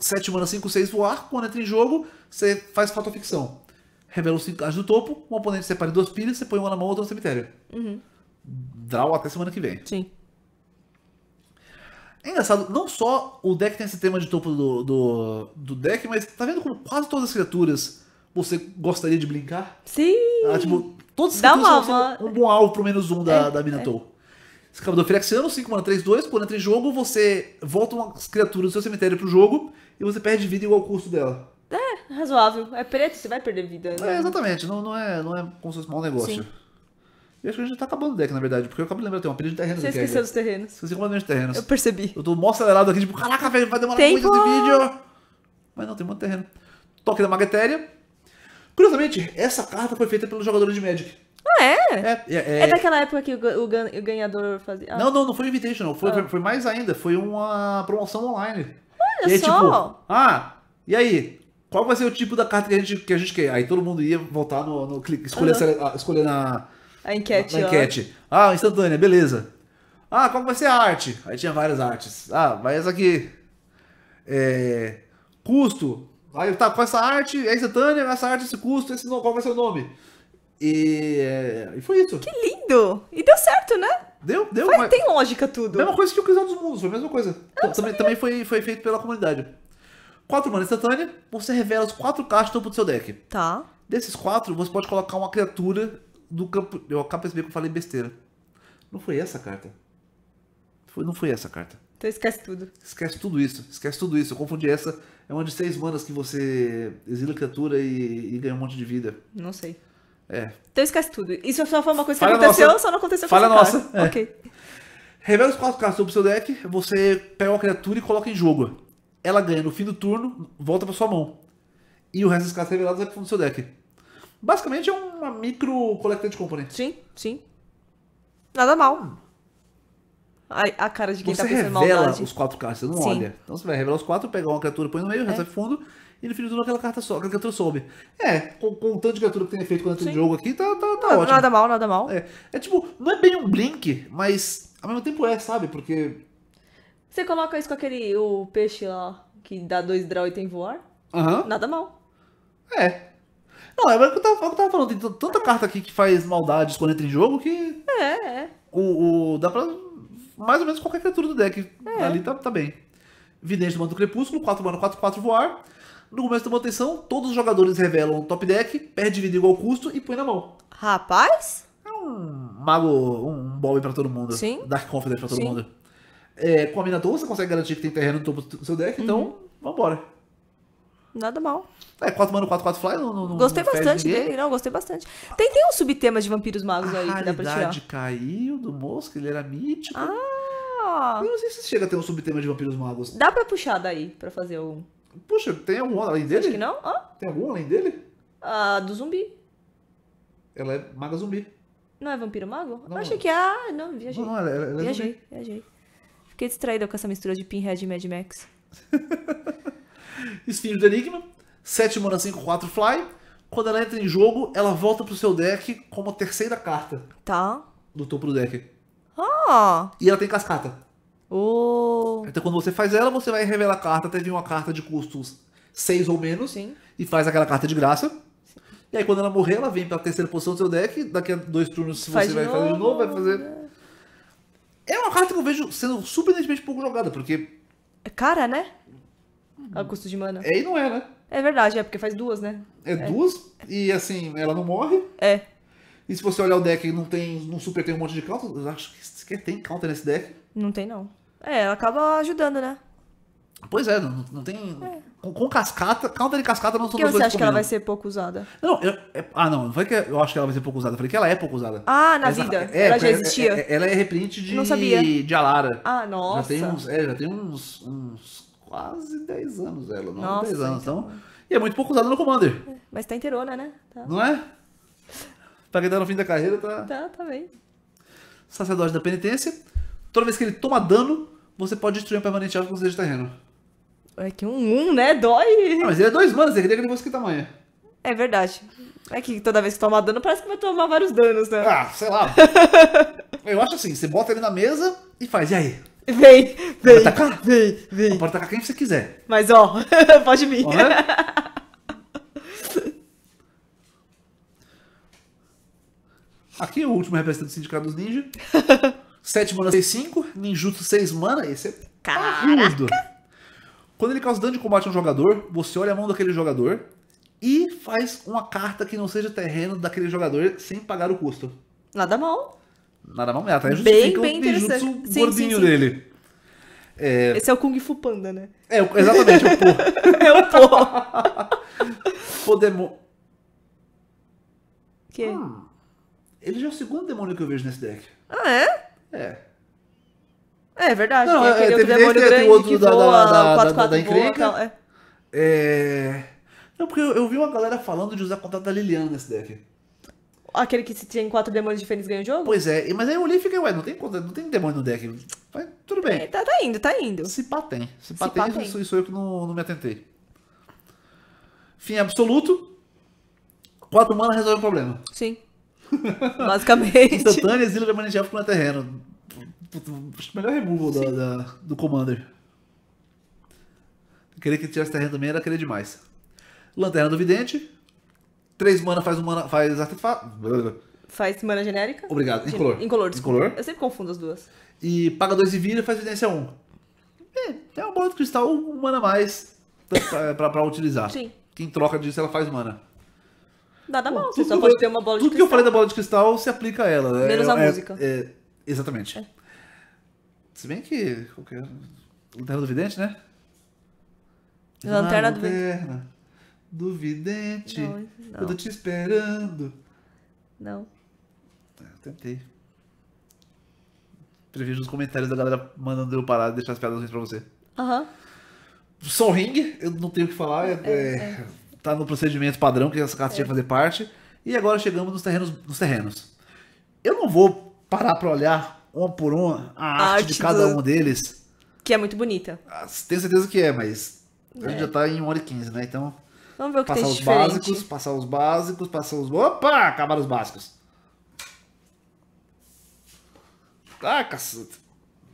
7 mana 5, 6 voar, quando entra em jogo, você faz falta ficção. Revela os 5 cards do topo, um oponente separa duas pilhas, você põe uma na mão, outra no cemitério. Uhum. Draw até semana que vem. Sim. É engraçado, não só o deck tem esse tema de topo do, do, do deck, mas tá vendo como quase todas as criaturas você gostaria de brincar? Sim! Ah, tipo, todas as Dá criaturas uma, são um bom alvo pro menos um da, é, da Minatou. É. Escavador Firexiano, 5 mana 3, 2, por entra em jogo, você volta umas criaturas do seu cemitério pro jogo e você perde vida igual ao custo dela. É, razoável. É preto, você vai perder vida. Né? É, exatamente, não, não, é, não é como se fosse um mau negócio. Sim. E acho que a gente tá acabando o deck, na verdade, porque eu acabo lembrando, tem um apelido de terrenos Você aqui. Você esqueceu dos terrenos. esqueceu completamente dos terrenos. Eu percebi. Eu tô mó acelerado aqui, tipo, caraca, velho, vai demorar Tempo. muito esse vídeo. Mas não, tem muito terreno. Toque da Magatéria. Curiosamente, essa carta foi feita pelos jogadores de Magic. Ah, é? É, é, é? é, daquela época que o, o ganhador fazia. Ah. Não, não, não foi Invitational. Foi, ah. foi, foi, mais ainda. Foi uma promoção online. Olha e aí, tipo, só. Tipo, ah, e aí? Qual vai ser o tipo da carta que a gente, que a gente quer? Aí todo mundo ia voltar no, no escolher, uhum. escolher na a enquete, enquete. Ah, instantânea, beleza. Ah, qual vai ser a arte? Aí tinha várias artes. Ah, vai essa aqui. É... Custo. Aí tá, com essa arte, é instantânea, essa arte, esse custo, esse nome, qual vai ser o nome? E, é... e foi isso. Que lindo! E deu certo, né? Deu, deu. Foi, mas... Tem lógica tudo. Mesma coisa que o Quizão dos Mundos, foi a mesma coisa. também, também foi, foi feito pela comunidade. Quatro mana instantânea. você revela os quatro cartas do topo do seu deck. Tá. Desses quatro, você pode colocar uma criatura do campo. Eu acabo percebendo que eu falei besteira. Não foi essa a carta. Foi, não foi essa a carta. Então esquece tudo. Esquece tudo isso. Esquece tudo isso. Eu confundi essa. É uma de seis manas que você exila criatura e, e ganha um monte de vida. Não sei. É. Então esquece tudo. Isso só foi uma coisa Fala que aconteceu ou só não aconteceu com Fala nossa. É. Ok. Revela os quatro cartas sobre o seu deck, você pega uma criatura e coloca em jogo. Ela ganha no fim do turno, volta pra sua mão. E o resto das cartas reveladas vai é pro fundo do seu deck. Basicamente é uma micro coleta de componentes. Sim, sim. Nada mal. A, a cara de quem você tá pensando revela maldade. os quatro cartas, você não Sim. olha. Então você vai revelar os quatro, pegar uma criatura, põe no meio, é. recebe fundo, e no fim de tudo aquela carta só aquela criatura sobe. É, com, com o tanto de criatura que tem efeito quando entra jogo aqui, tá, tá, tá nada, ótimo. Nada mal, nada mal. É. é tipo, não é bem um blink, mas ao mesmo tempo é, sabe? Porque. Você coloca isso com aquele o peixe lá que dá dois draw e tem voar? Aham. Nada mal. É, não, é, é o que eu tava, é eu tava falando, tem tanta carta aqui que faz maldades quando entra em jogo que. É, é. O, o, dá pra. Mais ou menos qualquer criatura do deck é. ali tá, tá bem. Vidente do Manto Crepúsculo, 4 mana, 4, 4 voar. No começo da manutenção, todos os jogadores revelam um top deck, perde vida igual custo e põe na mão. Rapaz? É um mago, um bomb pra todo mundo. Sim. Dark Confidence pra todo Sim. mundo. É, com a Minatou, você consegue garantir que tem terreno no topo do seu deck, então, uhum. vambora. Nada mal. É, 4 mano 4, 4 fly. Não, não, gostei não bastante dele, não, gostei bastante. Tem, tem uns subtemas de vampiros magos a aí que dá pra tirar. A caiu do Mosca, ele era mítico. Ah! Eu não sei se chega a ter um subtema de vampiros magos. Dá pra puxar daí, pra fazer o... Puxa, tem algum além dele? Acho que não. Hã? Tem algum além dele? Ah, do zumbi. Ela é maga zumbi. Não é vampiro mago? Não. Eu achei que... Ah, não, viajei. não ela, é, ela é viajei, zumbi. viajei. Fiquei distraída com essa mistura de Pinhead e Mad Max. Esfinge do Enigma, 7 mana 5, 4 fly. Quando ela entra em jogo, ela volta pro seu deck como a terceira carta. Tá. Do topo do deck. Ah! E ela tem cascata. Oh. Então quando você faz ela, você vai revelar a carta até vir uma carta de custos 6 ou menos. Sim. E faz aquela carta de graça. Sim. E aí quando ela morrer, ela vem pra terceira posição do seu deck. Daqui a dois turnos, se faz você vai novo. fazer de novo, vai fazer. É uma carta que eu vejo sendo surpreendentemente pouco jogada, porque. É cara, né? Hum. a custo de mana. É e não é, né? É verdade, é porque faz duas, né? É, é. duas e assim, ela não morre. É. E se você olhar o deck e não tem. não super tem um monte de counter, eu acho que tem counter nesse deck. Não tem, não. É, ela acaba ajudando, né? Pois é, não, não tem. É. Com, com, cascata, counter e cascata não são Por que você acha que ela vai ser pouco usada? Não, eu, é, ah, não, não foi que eu acho que ela vai ser pouco usada, eu falei que ela é pouco usada. Ah, na Essa, vida. É, ela é, já existia. É, ela é reprint de, não sabia. de Alara. Ah, nossa. Já tem uns, é, já tem uns, uns quase 10 anos ela, não Nossa, 10 anos. Então. então... E é muito pouco usada no Commander. É, mas tá inteirona, né? Tá. Não é? Pra quem tá no fim da carreira, tá. Tá, tá bem. Sacerdote da penitência. Toda vez que ele toma dano, você pode destruir um permanente alvo com você de terreno. É que um 1, um, né? Dói. Ah, mas ele é dois manos, ele queria que ele fosse que tamanho. É verdade. É que toda vez que toma dano, parece que vai tomar vários danos, né? Ah, sei lá. Eu acho assim, você bota ele na mesa e faz, e aí? Vem, vem. Pode tacar? Vem, vem. Pode tacar quem você quiser. Mas ó, pode vir. Aqui é o último representante do Sindicato dos Ninja. 7 mana 6, 5. Ninjutsu 6 mana. Esse é parrudo. Quando ele causa dano de combate a um jogador, você olha a mão daquele jogador e faz uma carta que não seja terreno daquele jogador sem pagar o custo. Nada mal. Nada mal, até bem, bem interessante. o sim, gordinho sim, sim. dele. É... Esse é o Kung Fu Panda, né? É, exatamente, o Po. é o Po. demônio. Que? Hum, ele já é o segundo demônio que eu vejo nesse deck. Ah, é? É. É, é verdade. Não, é, teve, demônio teve, grande tem outro que da, voa, da, da, 4, 4, da, da é. é... Não, porque eu, eu, vi uma galera falando de usar contato da Liliana nesse deck. Aquele que se tem quatro demônios diferentes ganha o jogo? Pois é, mas aí eu olhei e fiquei, ué, não tem, não tem demônio no deck. Mas tudo bem. É, tá, tá, indo, tá indo. Se pá tem. Se pá, se tem, pá tem. Isso, eu que não, não me atentei. Fim absoluto. Quatro mana resolve o problema. Sim. Basicamente. Instantânea, exílio permanente com no terreno. Acho melhor removal da, da, do Commander. Querer que tivesse terreno também era querer demais. Lanterna do Vidente. 3 mana faz um mana. Faz artefato. Faz mana genérica? Obrigado. Incolor. Incolor, Incolor. Eu sempre confundo as duas. E paga 2 e vira e faz evidência 1. Um. É, é uma bola de cristal, um mana a mais pra, pra, pra, utilizar. Sim. Quem troca disso, ela faz mana. Nada mal, você só pode ter uma bola de tudo cristal. Tudo que eu falei da bola de cristal se aplica a ela. Né? Menos é, a é, música. É, exatamente. É. Se bem que. Qualquer... É? Lanterna do Vidente, né? Lanterna, lanterna do Vidente do vidente. Não, não. Eu tô te esperando. Não. Tá, eu tentei. Prevejo os comentários da galera mandando eu parar de deixar as piadas ruins pra você. Aham. Uhum. Soul Ring, eu não tenho o que falar. É, é, é, é. Tá no procedimento padrão que essa carta é. tinha que fazer parte. E agora chegamos nos terrenos. Nos terrenos. Eu não vou parar pra olhar uma por uma a, a arte, arte, de cada do... um deles. Que é muito bonita. Ah, tenho certeza que é, mas a gente é. já tá em 1 hora e 15, né? Então. Vamos ver o que passar tem os básicos, passar os básicos, passar os. Opa! Acabaram os básicos. Ah, cacete.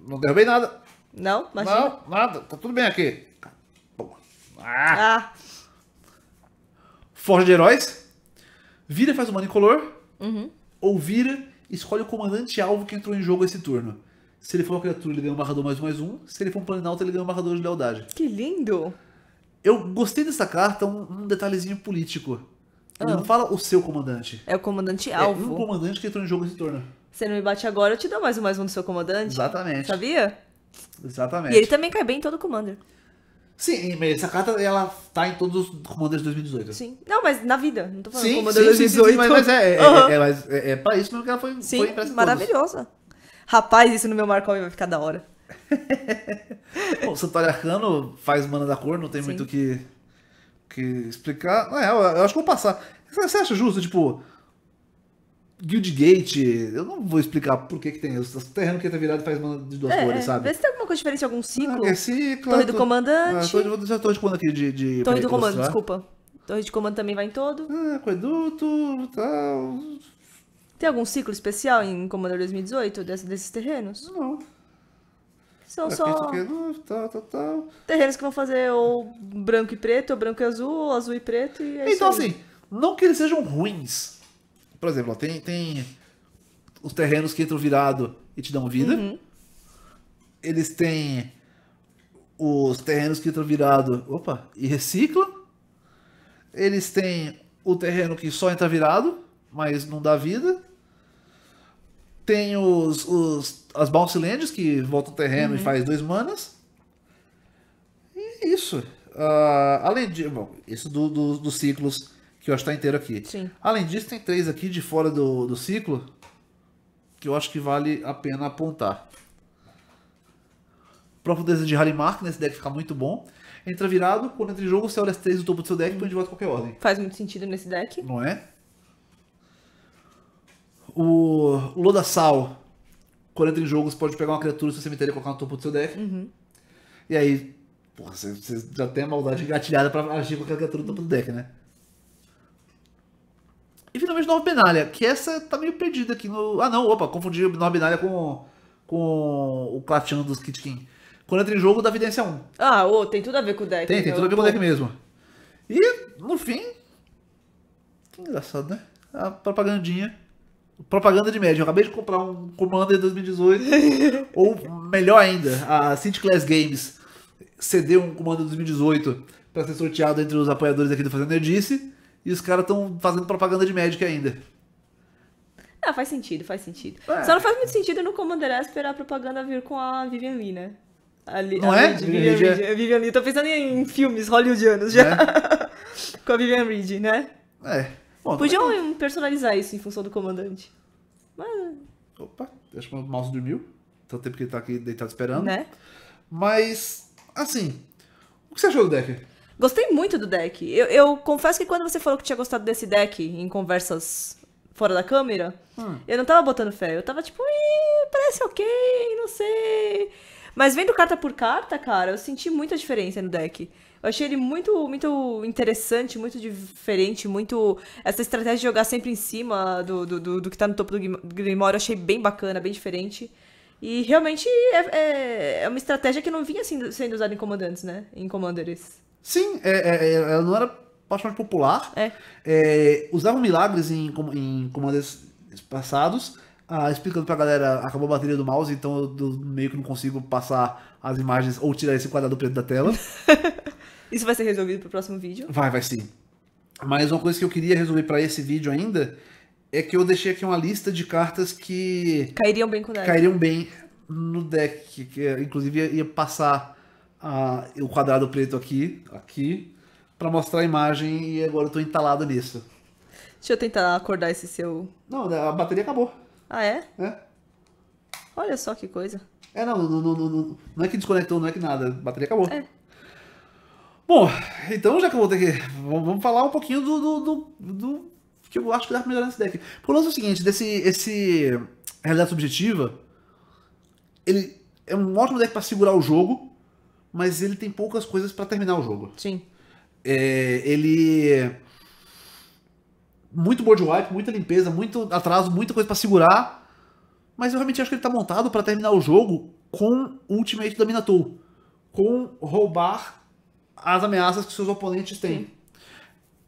Não derrubei nada. Não, imagina. Não, nada. Tá tudo bem aqui. Ah. ah. Forja de heróis. Vira faz o manicolor. Uhum. Ou vira, escolhe o comandante alvo que entrou em jogo esse turno. Se ele for uma criatura, ele ganha um barrador mais um mais um. Se ele for um planalto, ele ganha um barrador de lealdade. Que lindo! Eu gostei dessa carta, um, um detalhezinho político. Ele ah. não fala o seu comandante. É o comandante alvo. É um comandante que entrou no jogo e se torna. Você não me bate agora, eu te dou mais um mais um do seu comandante. Exatamente. Sabia? Exatamente. E ele também cai bem em todo commander. Sim, mas essa carta ela tá em todos os Commanders 2018. Sim. Não, mas na vida. Não tô falando sim, Commander sim, 2018. Sim, sim, mas, é, é, uhum. é, é, mas é, é pra isso mesmo que ela foi, sim, foi impressa Maravilhosa. Todos. Rapaz, isso no meu Marco vai ficar da hora. Bom, o Santori Arcano faz mana da cor, não tem Sim. muito o que, que explicar. Não é, eu, acho que vou passar. Você acha justo, tipo. Guildgate, eu não vou explicar por que, que tem isso. O terreno que tá virado faz mana de duas é, cores, sabe? Vê se tem alguma coisa diferente, algum ah, ciclo. Ah, é ciclo torre é do tô, é, comandante. Ah, torre, já de comando aqui de. de torre do comando, desculpa. Torre de comando também vai em todo. Ah, aqueduto, tal. Tem algum ciclo especial em Commander 2018 desse, desses terrenos? Não. São só terrenos que vão fazer ou branco e preto, ou branco e azul, ou azul e preto. E é então, assim, não que eles sejam ruins. Por exemplo, tem, tem os terrenos que entram virado e te dão vida. Uhum. Eles têm os terrenos que entram virado opa, e reciclam. Eles têm o terreno que só entra virado, mas não dá vida. Tem os, os as Bounce Lands, que voltam terreno uhum. e faz dois manas. E é isso. Uh, além de. Bom, isso do, do, dos ciclos, que eu acho que tá inteiro aqui. Sim. Além disso, tem três aqui de fora do, do ciclo, que eu acho que vale a pena apontar. O próprio desenho de Halimark nesse né? deck fica muito bom. Entra virado, quando entra em jogo, você olha as três do topo do seu deck e põe de volta qualquer ordem. Faz muito sentido nesse deck. Não é? O Lodassal, quando entra em jogo, você pode pegar uma criatura do seu cemitério e colocar no topo do seu deck. Uhum. E aí, porra, você, você, já tem a maldade gatilhada pra agir com aquela criatura no topo do deck, né? E finalmente Nova Benalha, que essa tá meio perdida aqui no. Ah não, opa, confundi o Nova Benalha com, com o Clatiano dos Kitkin. Quando entra em jogo, dá evidência 1. Ah, oh, tem tudo a ver com o deck. Tem, tem né? tudo a ver com o deck mesmo. E, no fim. Que engraçado, né? A propagandinha Propaganda de médio. Eu acabei de comprar um Commander 2018. ou melhor ainda, a Cinti Class Games cedeu um Commander 2018 para ser sorteado entre os apoiadores aqui do Fazendo Nerdice. E os caras estão fazendo propaganda de Magic ainda. Ah, faz sentido, faz sentido. É. Só não faz muito sentido no Commander esperar a propaganda vir com a Vivian Lee, né? não a é? Reed, Vivian, Reed, Reed, é? Vivian Lee. Tô pensando em filmes hollywoodianos já. É. com a Vivian Reed, né? É. Bom, Podiam né? personalizar isso em função do comandante. Mas... É. Opa, acho que o mouse dormiu. Tanto tempo que ele tá aqui deitado esperando. Né? Mas, assim, o que você achou do deck? Gostei muito do deck. Eu, eu confesso que quando você falou que tinha gostado desse deck em conversas fora da câmera, hum. eu não tava botando fé. Eu tava tipo, parece ok, não sei. Mas vendo carta por carta, cara, eu senti muita diferença no deck. Eu achei ele muito, muito interessante, muito diferente, muito. Essa estratégia de jogar sempre em cima do, do, do, do que tá no topo do Grimório, eu achei bem bacana, bem diferente. E realmente é, é, é uma estratégia que não vinha sendo, sendo usada em comandantes, né? Em commanders. Sim, é, é, é ela não era bastante popular. É. usavam milagres em, em commanders passados. Ah, explicando pra galera, acabou a bateria do mouse, então eu meio que não consigo passar as imagens ou tirar esse quadrado preto da tela. Isso vai ser resolvido pro próximo vídeo? Vai, vai sim. Mas uma coisa que eu queria resolver para esse vídeo ainda é que eu deixei aqui uma lista de cartas que. Cairiam bem com o deck. Cairiam bem no deck. Que, inclusive ia, passar o quadrado preto aqui, aqui, para mostrar a imagem e agora eu tô entalado nisso. Deixa eu tentar acordar esse seu. Não, né, a bateria acabou. Ah, é? É. Olha só que coisa. É, não, não, não, não, não é que desconectou, não é que nada. A bateria acabou. É. Bom, então já que eu vou ter que. Vamos falar um pouquinho do. do, do, do que eu acho que dá pra melhorar nesse deck. Por o lance é o seguinte: desse, esse. Realidade subjetiva. Ele é um ótimo deck para segurar o jogo, mas ele tem poucas coisas para terminar o jogo. Sim. É, ele. É muito board wipe, muita limpeza, muito atraso, muita coisa para segurar. Mas eu realmente acho que ele tá montado para terminar o jogo com Ultimate Minato. Com roubar as ameaças que seus oponentes têm. Sim.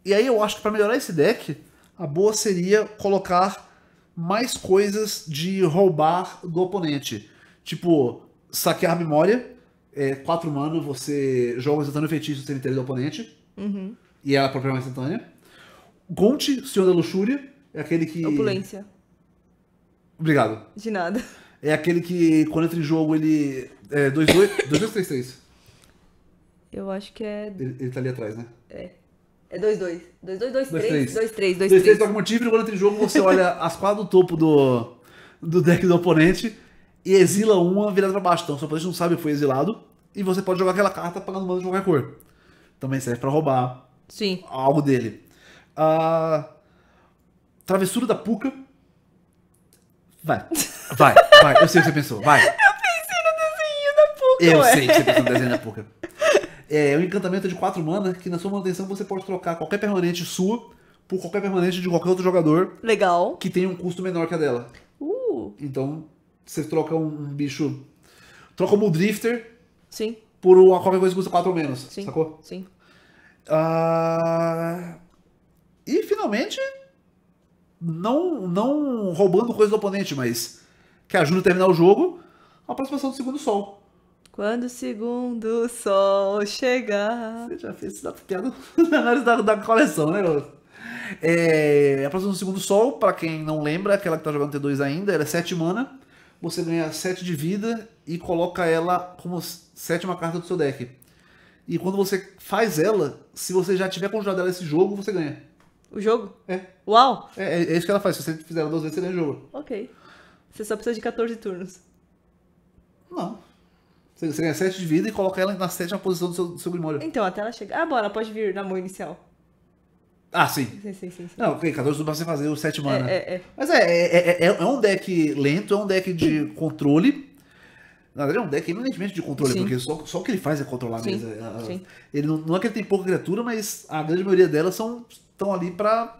E aí eu acho que para melhorar esse deck, a boa seria colocar mais coisas de roubar do oponente. Tipo, saquear a memória. É, quatro mana, você joga um instantâneo feitiço do cemitério do oponente. Uhum. E ela é propriamente instantânea. Gonte, Senhor da Luxúria. É aquele que. Opulência. Obrigado. De nada. É aquele que, quando entra em jogo, ele. É 2-2. 2-2-3-3. Eu acho que é. Ele, ele tá ali atrás, né? É. É 2-2. 2-2, 2-3. 2-3, 2-3. 2-3 toca motivo e durante o jogo você olha as quatro do topo do, do deck do oponente e exila uma virada pra baixo. Então, seu oponente não sabe que foi exilado e você pode jogar aquela carta pagando mana de qualquer cor. Também serve pra roubar Sim. algo dele. Uh, travessura da Puca. Vai. Vai, vai. Eu sei o que você pensou. Vai. Eu pensei no desenho da Puca. Eu ué. sei que você pensou no desenho da Puca. É, é um encantamento de 4 mana que na sua manutenção você pode trocar qualquer permanente sua por qualquer permanente de qualquer outro jogador. Legal. Que tem um custo menor que a dela. Uh. Então, você troca um bicho. Troca o um Drifter. Sim. Por uma, qualquer coisa que custa 4 ou menos. Sim. Sacou? Sim. Uh... E finalmente. Não, não roubando coisa do oponente, mas. Que ajuda a terminar o jogo. A aproximação do segundo sol. Quando o segundo sol chegar. Você já fez essa piada na análise da, da coleção, né, É, a próxima do segundo sol, para quem não lembra, aquela que tá jogando T2 ainda, ela é 7 mana. Você ganha 7 de vida e coloca ela como sétima carta do seu deck. E quando você faz ela, se você já tiver conjurado ela esse jogo, você ganha. O jogo? É. Uau! É, é, é isso que ela faz. Se você fizer ela duas vezes, você ganha o jogo. Ok. Você só precisa de 14 turnos. Não. Você, ganha 7 de vida e coloca ela na sétima posição do seu, do seu grimório. Então, até ela chegar. Ah, bom, ela pode vir na mão inicial. Ah, sim. Sim, sim, sim. sim. Não, ok, 14 pra você fazer o 7 mana. Né? É, é, é. Mas é, é, é, é, é um deck lento, é um deck de controle. Na verdade, é um deck eminentemente de controle, sim. porque só, só o que ele faz é controlar a sim, é, é, Sim. Ele não, não é que ele tem pouca criatura, mas a grande maioria delas são estão ali pra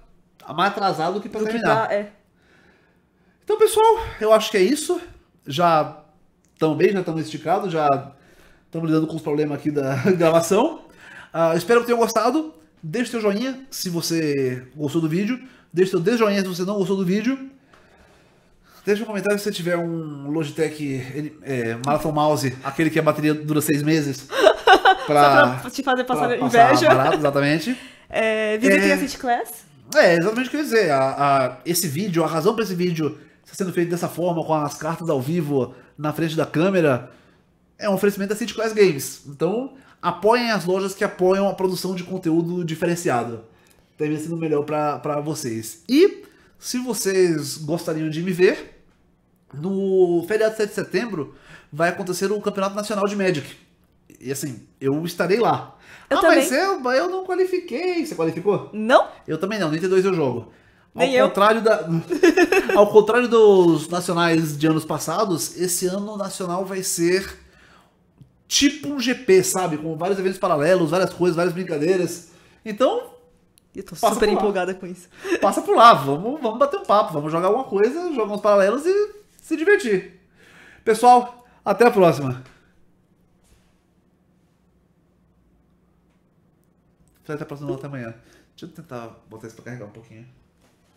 mais atrasado do que pra do terminar. Que tá, é. Então, pessoal, eu acho que é isso. Já bem, já estamos né, esticados, já estamos lidando com os problemas aqui da gravação. Uh, espero que tenham gostado. Deixe seu joinha se você gostou do vídeo. Deixe seu desjoinha se você não gostou do vídeo. Deixe um comentário se você tiver um Logitech é, Marathon Mouse, aquele que a bateria dura seis meses. Pra, pra te fazer passar inveja. Passar barato, exatamente. É, visitem é, a City Class. É, exatamente o que eu ia dizer. A, a, esse vídeo, a razão para esse vídeo está sendo feito dessa forma, com as cartas ao vivo, na frente da câmera, é um oferecimento da City Class Games. Então, apoiem as lojas que apoiam a produção de conteúdo diferenciado. Deve tá sido melhor para vocês. E, se vocês gostariam de me ver, no feriado 7 de setembro vai acontecer o Campeonato Nacional de Magic. E assim, eu estarei lá. Eu ah, também. mas eu, eu não qualifiquei. Você qualificou? Não. Eu também não, 32 eu jogo. Nem ao eu. Contrário da, ao contrário dos nacionais de anos passados, esse ano nacional vai ser tipo um GP, sabe? Com vários eventos paralelos, várias coisas, várias brincadeiras. Então. Eu tô super empolgada com isso. Passa por lá, vamos, vamos bater um papo, vamos jogar alguma coisa, jogar uns paralelos e se divertir. Pessoal, até a próxima. Até a próxima, até amanhã. Deixa eu tentar botar isso pra carregar um pouquinho.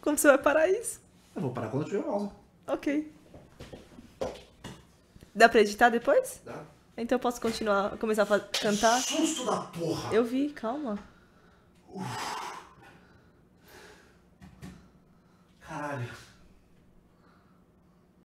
Como você vai parar isso? Eu vou parar quando eu tiver mouse. Ok. Dá pra editar depois? Dá. Então eu posso continuar, começar a fa- cantar? Susto da porra! Eu vi, calma. Uf. Caralho.